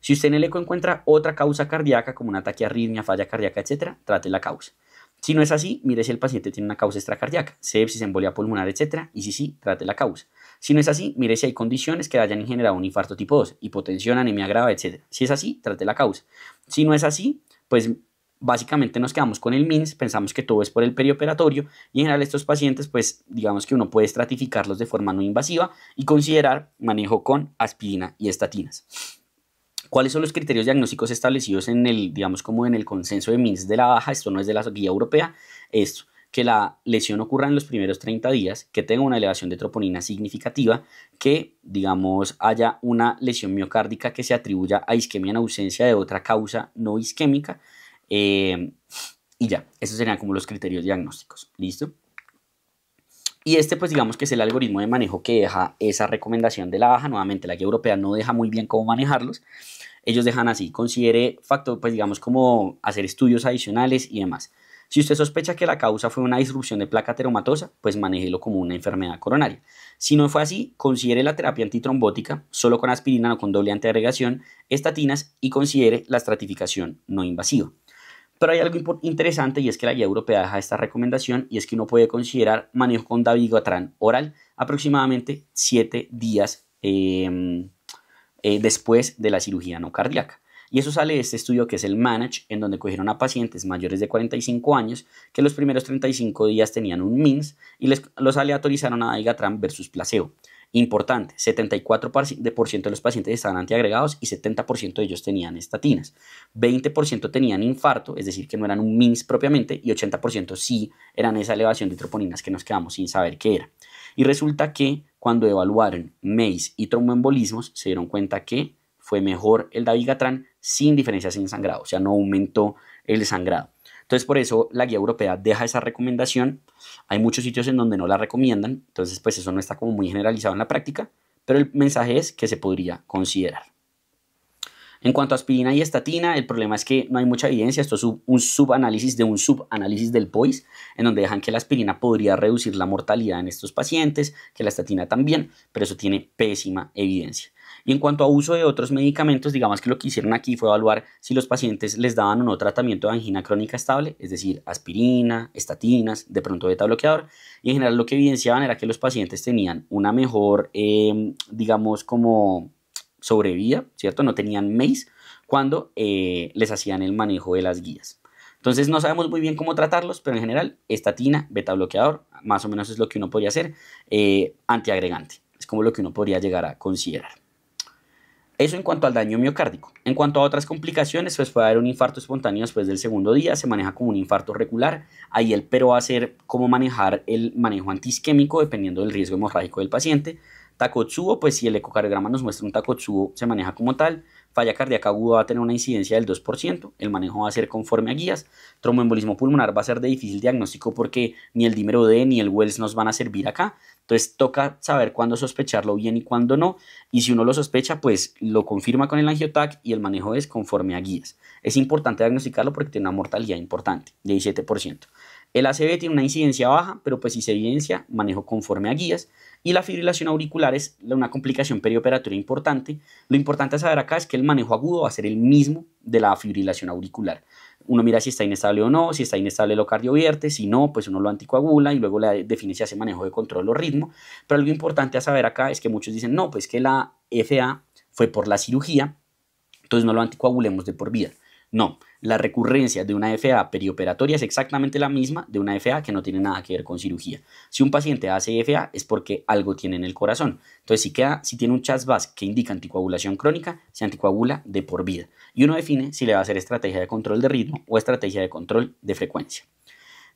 Si usted en el eco encuentra otra causa cardíaca como un ataque arritmia, falla cardíaca, etc., trate la causa. Si no es así, mire si el paciente tiene una causa extracardíaca, sepsis, embolia pulmonar, etc. Y si sí, trate la causa. Si no es así, mire si hay condiciones que hayan generado un infarto tipo 2, hipotensión, anemia grave, etc. Si es así, trate la causa. Si no es así, pues básicamente nos quedamos con el MINS, pensamos que todo es por el perioperatorio y en general estos pacientes, pues digamos que uno puede estratificarlos de forma no invasiva y considerar manejo con aspirina y estatinas. ¿Cuáles son los criterios diagnósticos establecidos en el, digamos, como en el consenso de MINS de la baja? Esto no es de la guía europea. Esto, que la lesión ocurra en los primeros 30 días, que tenga una elevación de troponina significativa, que, digamos, haya una lesión miocárdica que se atribuya a isquemia en ausencia de otra causa no isquémica. Eh, y ya, esos serían como los criterios diagnósticos. ¿Listo? Y este, pues digamos que es el algoritmo de manejo que deja esa recomendación de la baja. Nuevamente, la guía europea no deja muy bien cómo manejarlos ellos dejan así, considere factor, pues digamos como hacer estudios adicionales y demás. Si usted sospecha que la causa fue una disrupción de placa ateromatosa, pues manéjelo como una enfermedad coronaria. Si no fue así, considere la terapia antitrombótica, solo con aspirina o con doble antiagregación, estatinas y considere la estratificación no invasiva. Pero hay algo interesante y es que la guía europea deja esta recomendación y es que uno puede considerar manejo con dabigatran oral aproximadamente 7 días em, eh, después de la cirugía no cardíaca. Y eso sale de este estudio que es el Manage, en donde cogieron a pacientes mayores de 45 años que los primeros 35 días tenían un MINS y los aleatorizaron a DIGATRAN versus placebo. Importante, 74% de los pacientes estaban antiagregados y 70% de ellos tenían estatinas. 20% tenían infarto, es decir, que no eran un MINS propiamente, y 80% sí eran esa elevación de troponinas que nos quedamos sin saber qué era. Y resulta que cuando evaluaron MACE y tromboembolismos, se dieron cuenta que fue mejor el Davigatran sin diferencias en sangrado, o sea, no aumentó el sangrado. Entonces, por eso la guía europea deja esa recomendación. Hay muchos sitios en donde no la recomiendan, entonces, pues eso no está como muy generalizado en la práctica, pero el mensaje es que se podría considerar. En cuanto a aspirina y estatina, el problema es que no hay mucha evidencia. Esto es un subanálisis de un subanálisis del POIS, en donde dejan que la aspirina podría reducir la mortalidad en estos pacientes, que la estatina también, pero eso tiene pésima evidencia. Y en cuanto a uso de otros medicamentos, digamos que lo que hicieron aquí fue evaluar si los pacientes les daban o no tratamiento de angina crónica estable, es decir, aspirina, estatinas, de pronto beta bloqueador. Y en general lo que evidenciaban era que los pacientes tenían una mejor, em, digamos, como sobrevida, ¿cierto? No tenían MACE cuando eh, les hacían el manejo de las guías. Entonces no sabemos muy bien cómo tratarlos, pero en general estatina, beta bloqueador, más o menos es lo que uno podría hacer, eh, antiagregante, es como lo que uno podría llegar a considerar. Eso en cuanto al daño miocárdico. En cuanto a otras complicaciones, pues puede haber un infarto espontáneo después del segundo día, se maneja como un infarto regular. Ahí el pero va a ser cómo manejar el manejo antisquémico dependiendo del riesgo hemorrágico del paciente. tacotsubo pues si el ecocardiograma nos muestra un tacotsubo se maneja como tal. Falla cardíaca aguda va a tener una incidencia del 2%, el manejo va a ser conforme a guías. Tromboembolismo pulmonar va a ser de difícil diagnóstico porque ni el dímero D ni el Wells nos van a servir acá. Entonces toca saber cuándo sospecharlo bien y cuándo no. Y si uno lo sospecha, pues lo confirma con el angiotac y el manejo es conforme a guías. Es importante diagnosticarlo porque tiene una mortalidad importante, de 17%. El ACV tiene una incidencia baja, pero pues si se evidencia, manejo conforme a guías. Y la fibrilación auricular es una complicación perioperatoria importante. Lo importante a saber acá es que el manejo agudo va a ser el mismo de la fibrilación auricular. Uno mira si está inestable o no, si está inestable lo cardiovierte, si no, pues uno lo anticoagula y luego le define si hace manejo de control o ritmo. Pero algo importante a saber acá es que muchos dicen, no, pues que la FA fue por la cirugía, entonces no lo anticoagulemos de por vida. No, la recurrencia de una FA perioperatoria es exactamente la misma de una FA que no tiene nada que ver con cirugía. Si un paciente hace FA es porque algo tiene en el corazón. Entonces, si, queda, si tiene un chasvas que indica anticoagulación crónica, se anticoagula de por vida. Y uno define si le va a hacer estrategia de control de ritmo o estrategia de control de frecuencia.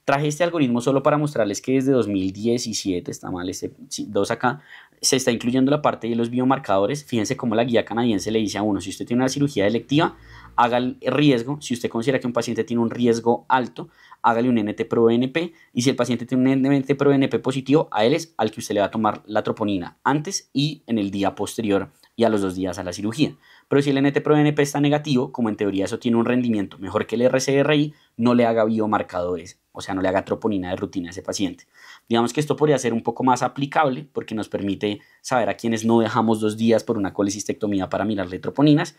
Traje este algoritmo solo para mostrarles que desde 2017, está mal este 2 acá, se está incluyendo la parte de los biomarcadores. Fíjense cómo la guía canadiense le dice a uno, si usted tiene una cirugía electiva, haga el riesgo, si usted considera que un paciente tiene un riesgo alto, hágale un nt np y si el paciente tiene un NT-proBNP positivo, a él es al que usted le va a tomar la troponina antes y en el día posterior y a los dos días a la cirugía. Pero si el NT-proBNP está negativo, como en teoría eso tiene un rendimiento mejor que el RCRI, no le haga biomarcadores, o sea, no le haga troponina de rutina a ese paciente. Digamos que esto podría ser un poco más aplicable porque nos permite saber a quienes no dejamos dos días por una colecistectomía para mirarle troponinas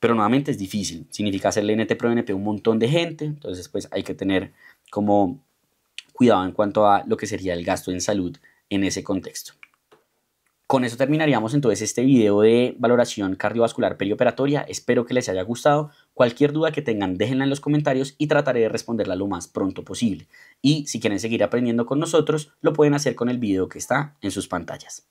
pero nuevamente es difícil. Significa hacerle NT pro NP un montón de gente, entonces pues hay que tener como cuidado en cuanto a lo que sería el gasto en salud en ese contexto. Con eso terminaríamos entonces este video de valoración cardiovascular perioperatoria. Espero que les haya gustado. Cualquier duda que tengan, déjenla en los comentarios y trataré de responderla lo más pronto posible. Y si quieren seguir aprendiendo con nosotros, lo pueden hacer con el video que está en sus pantallas.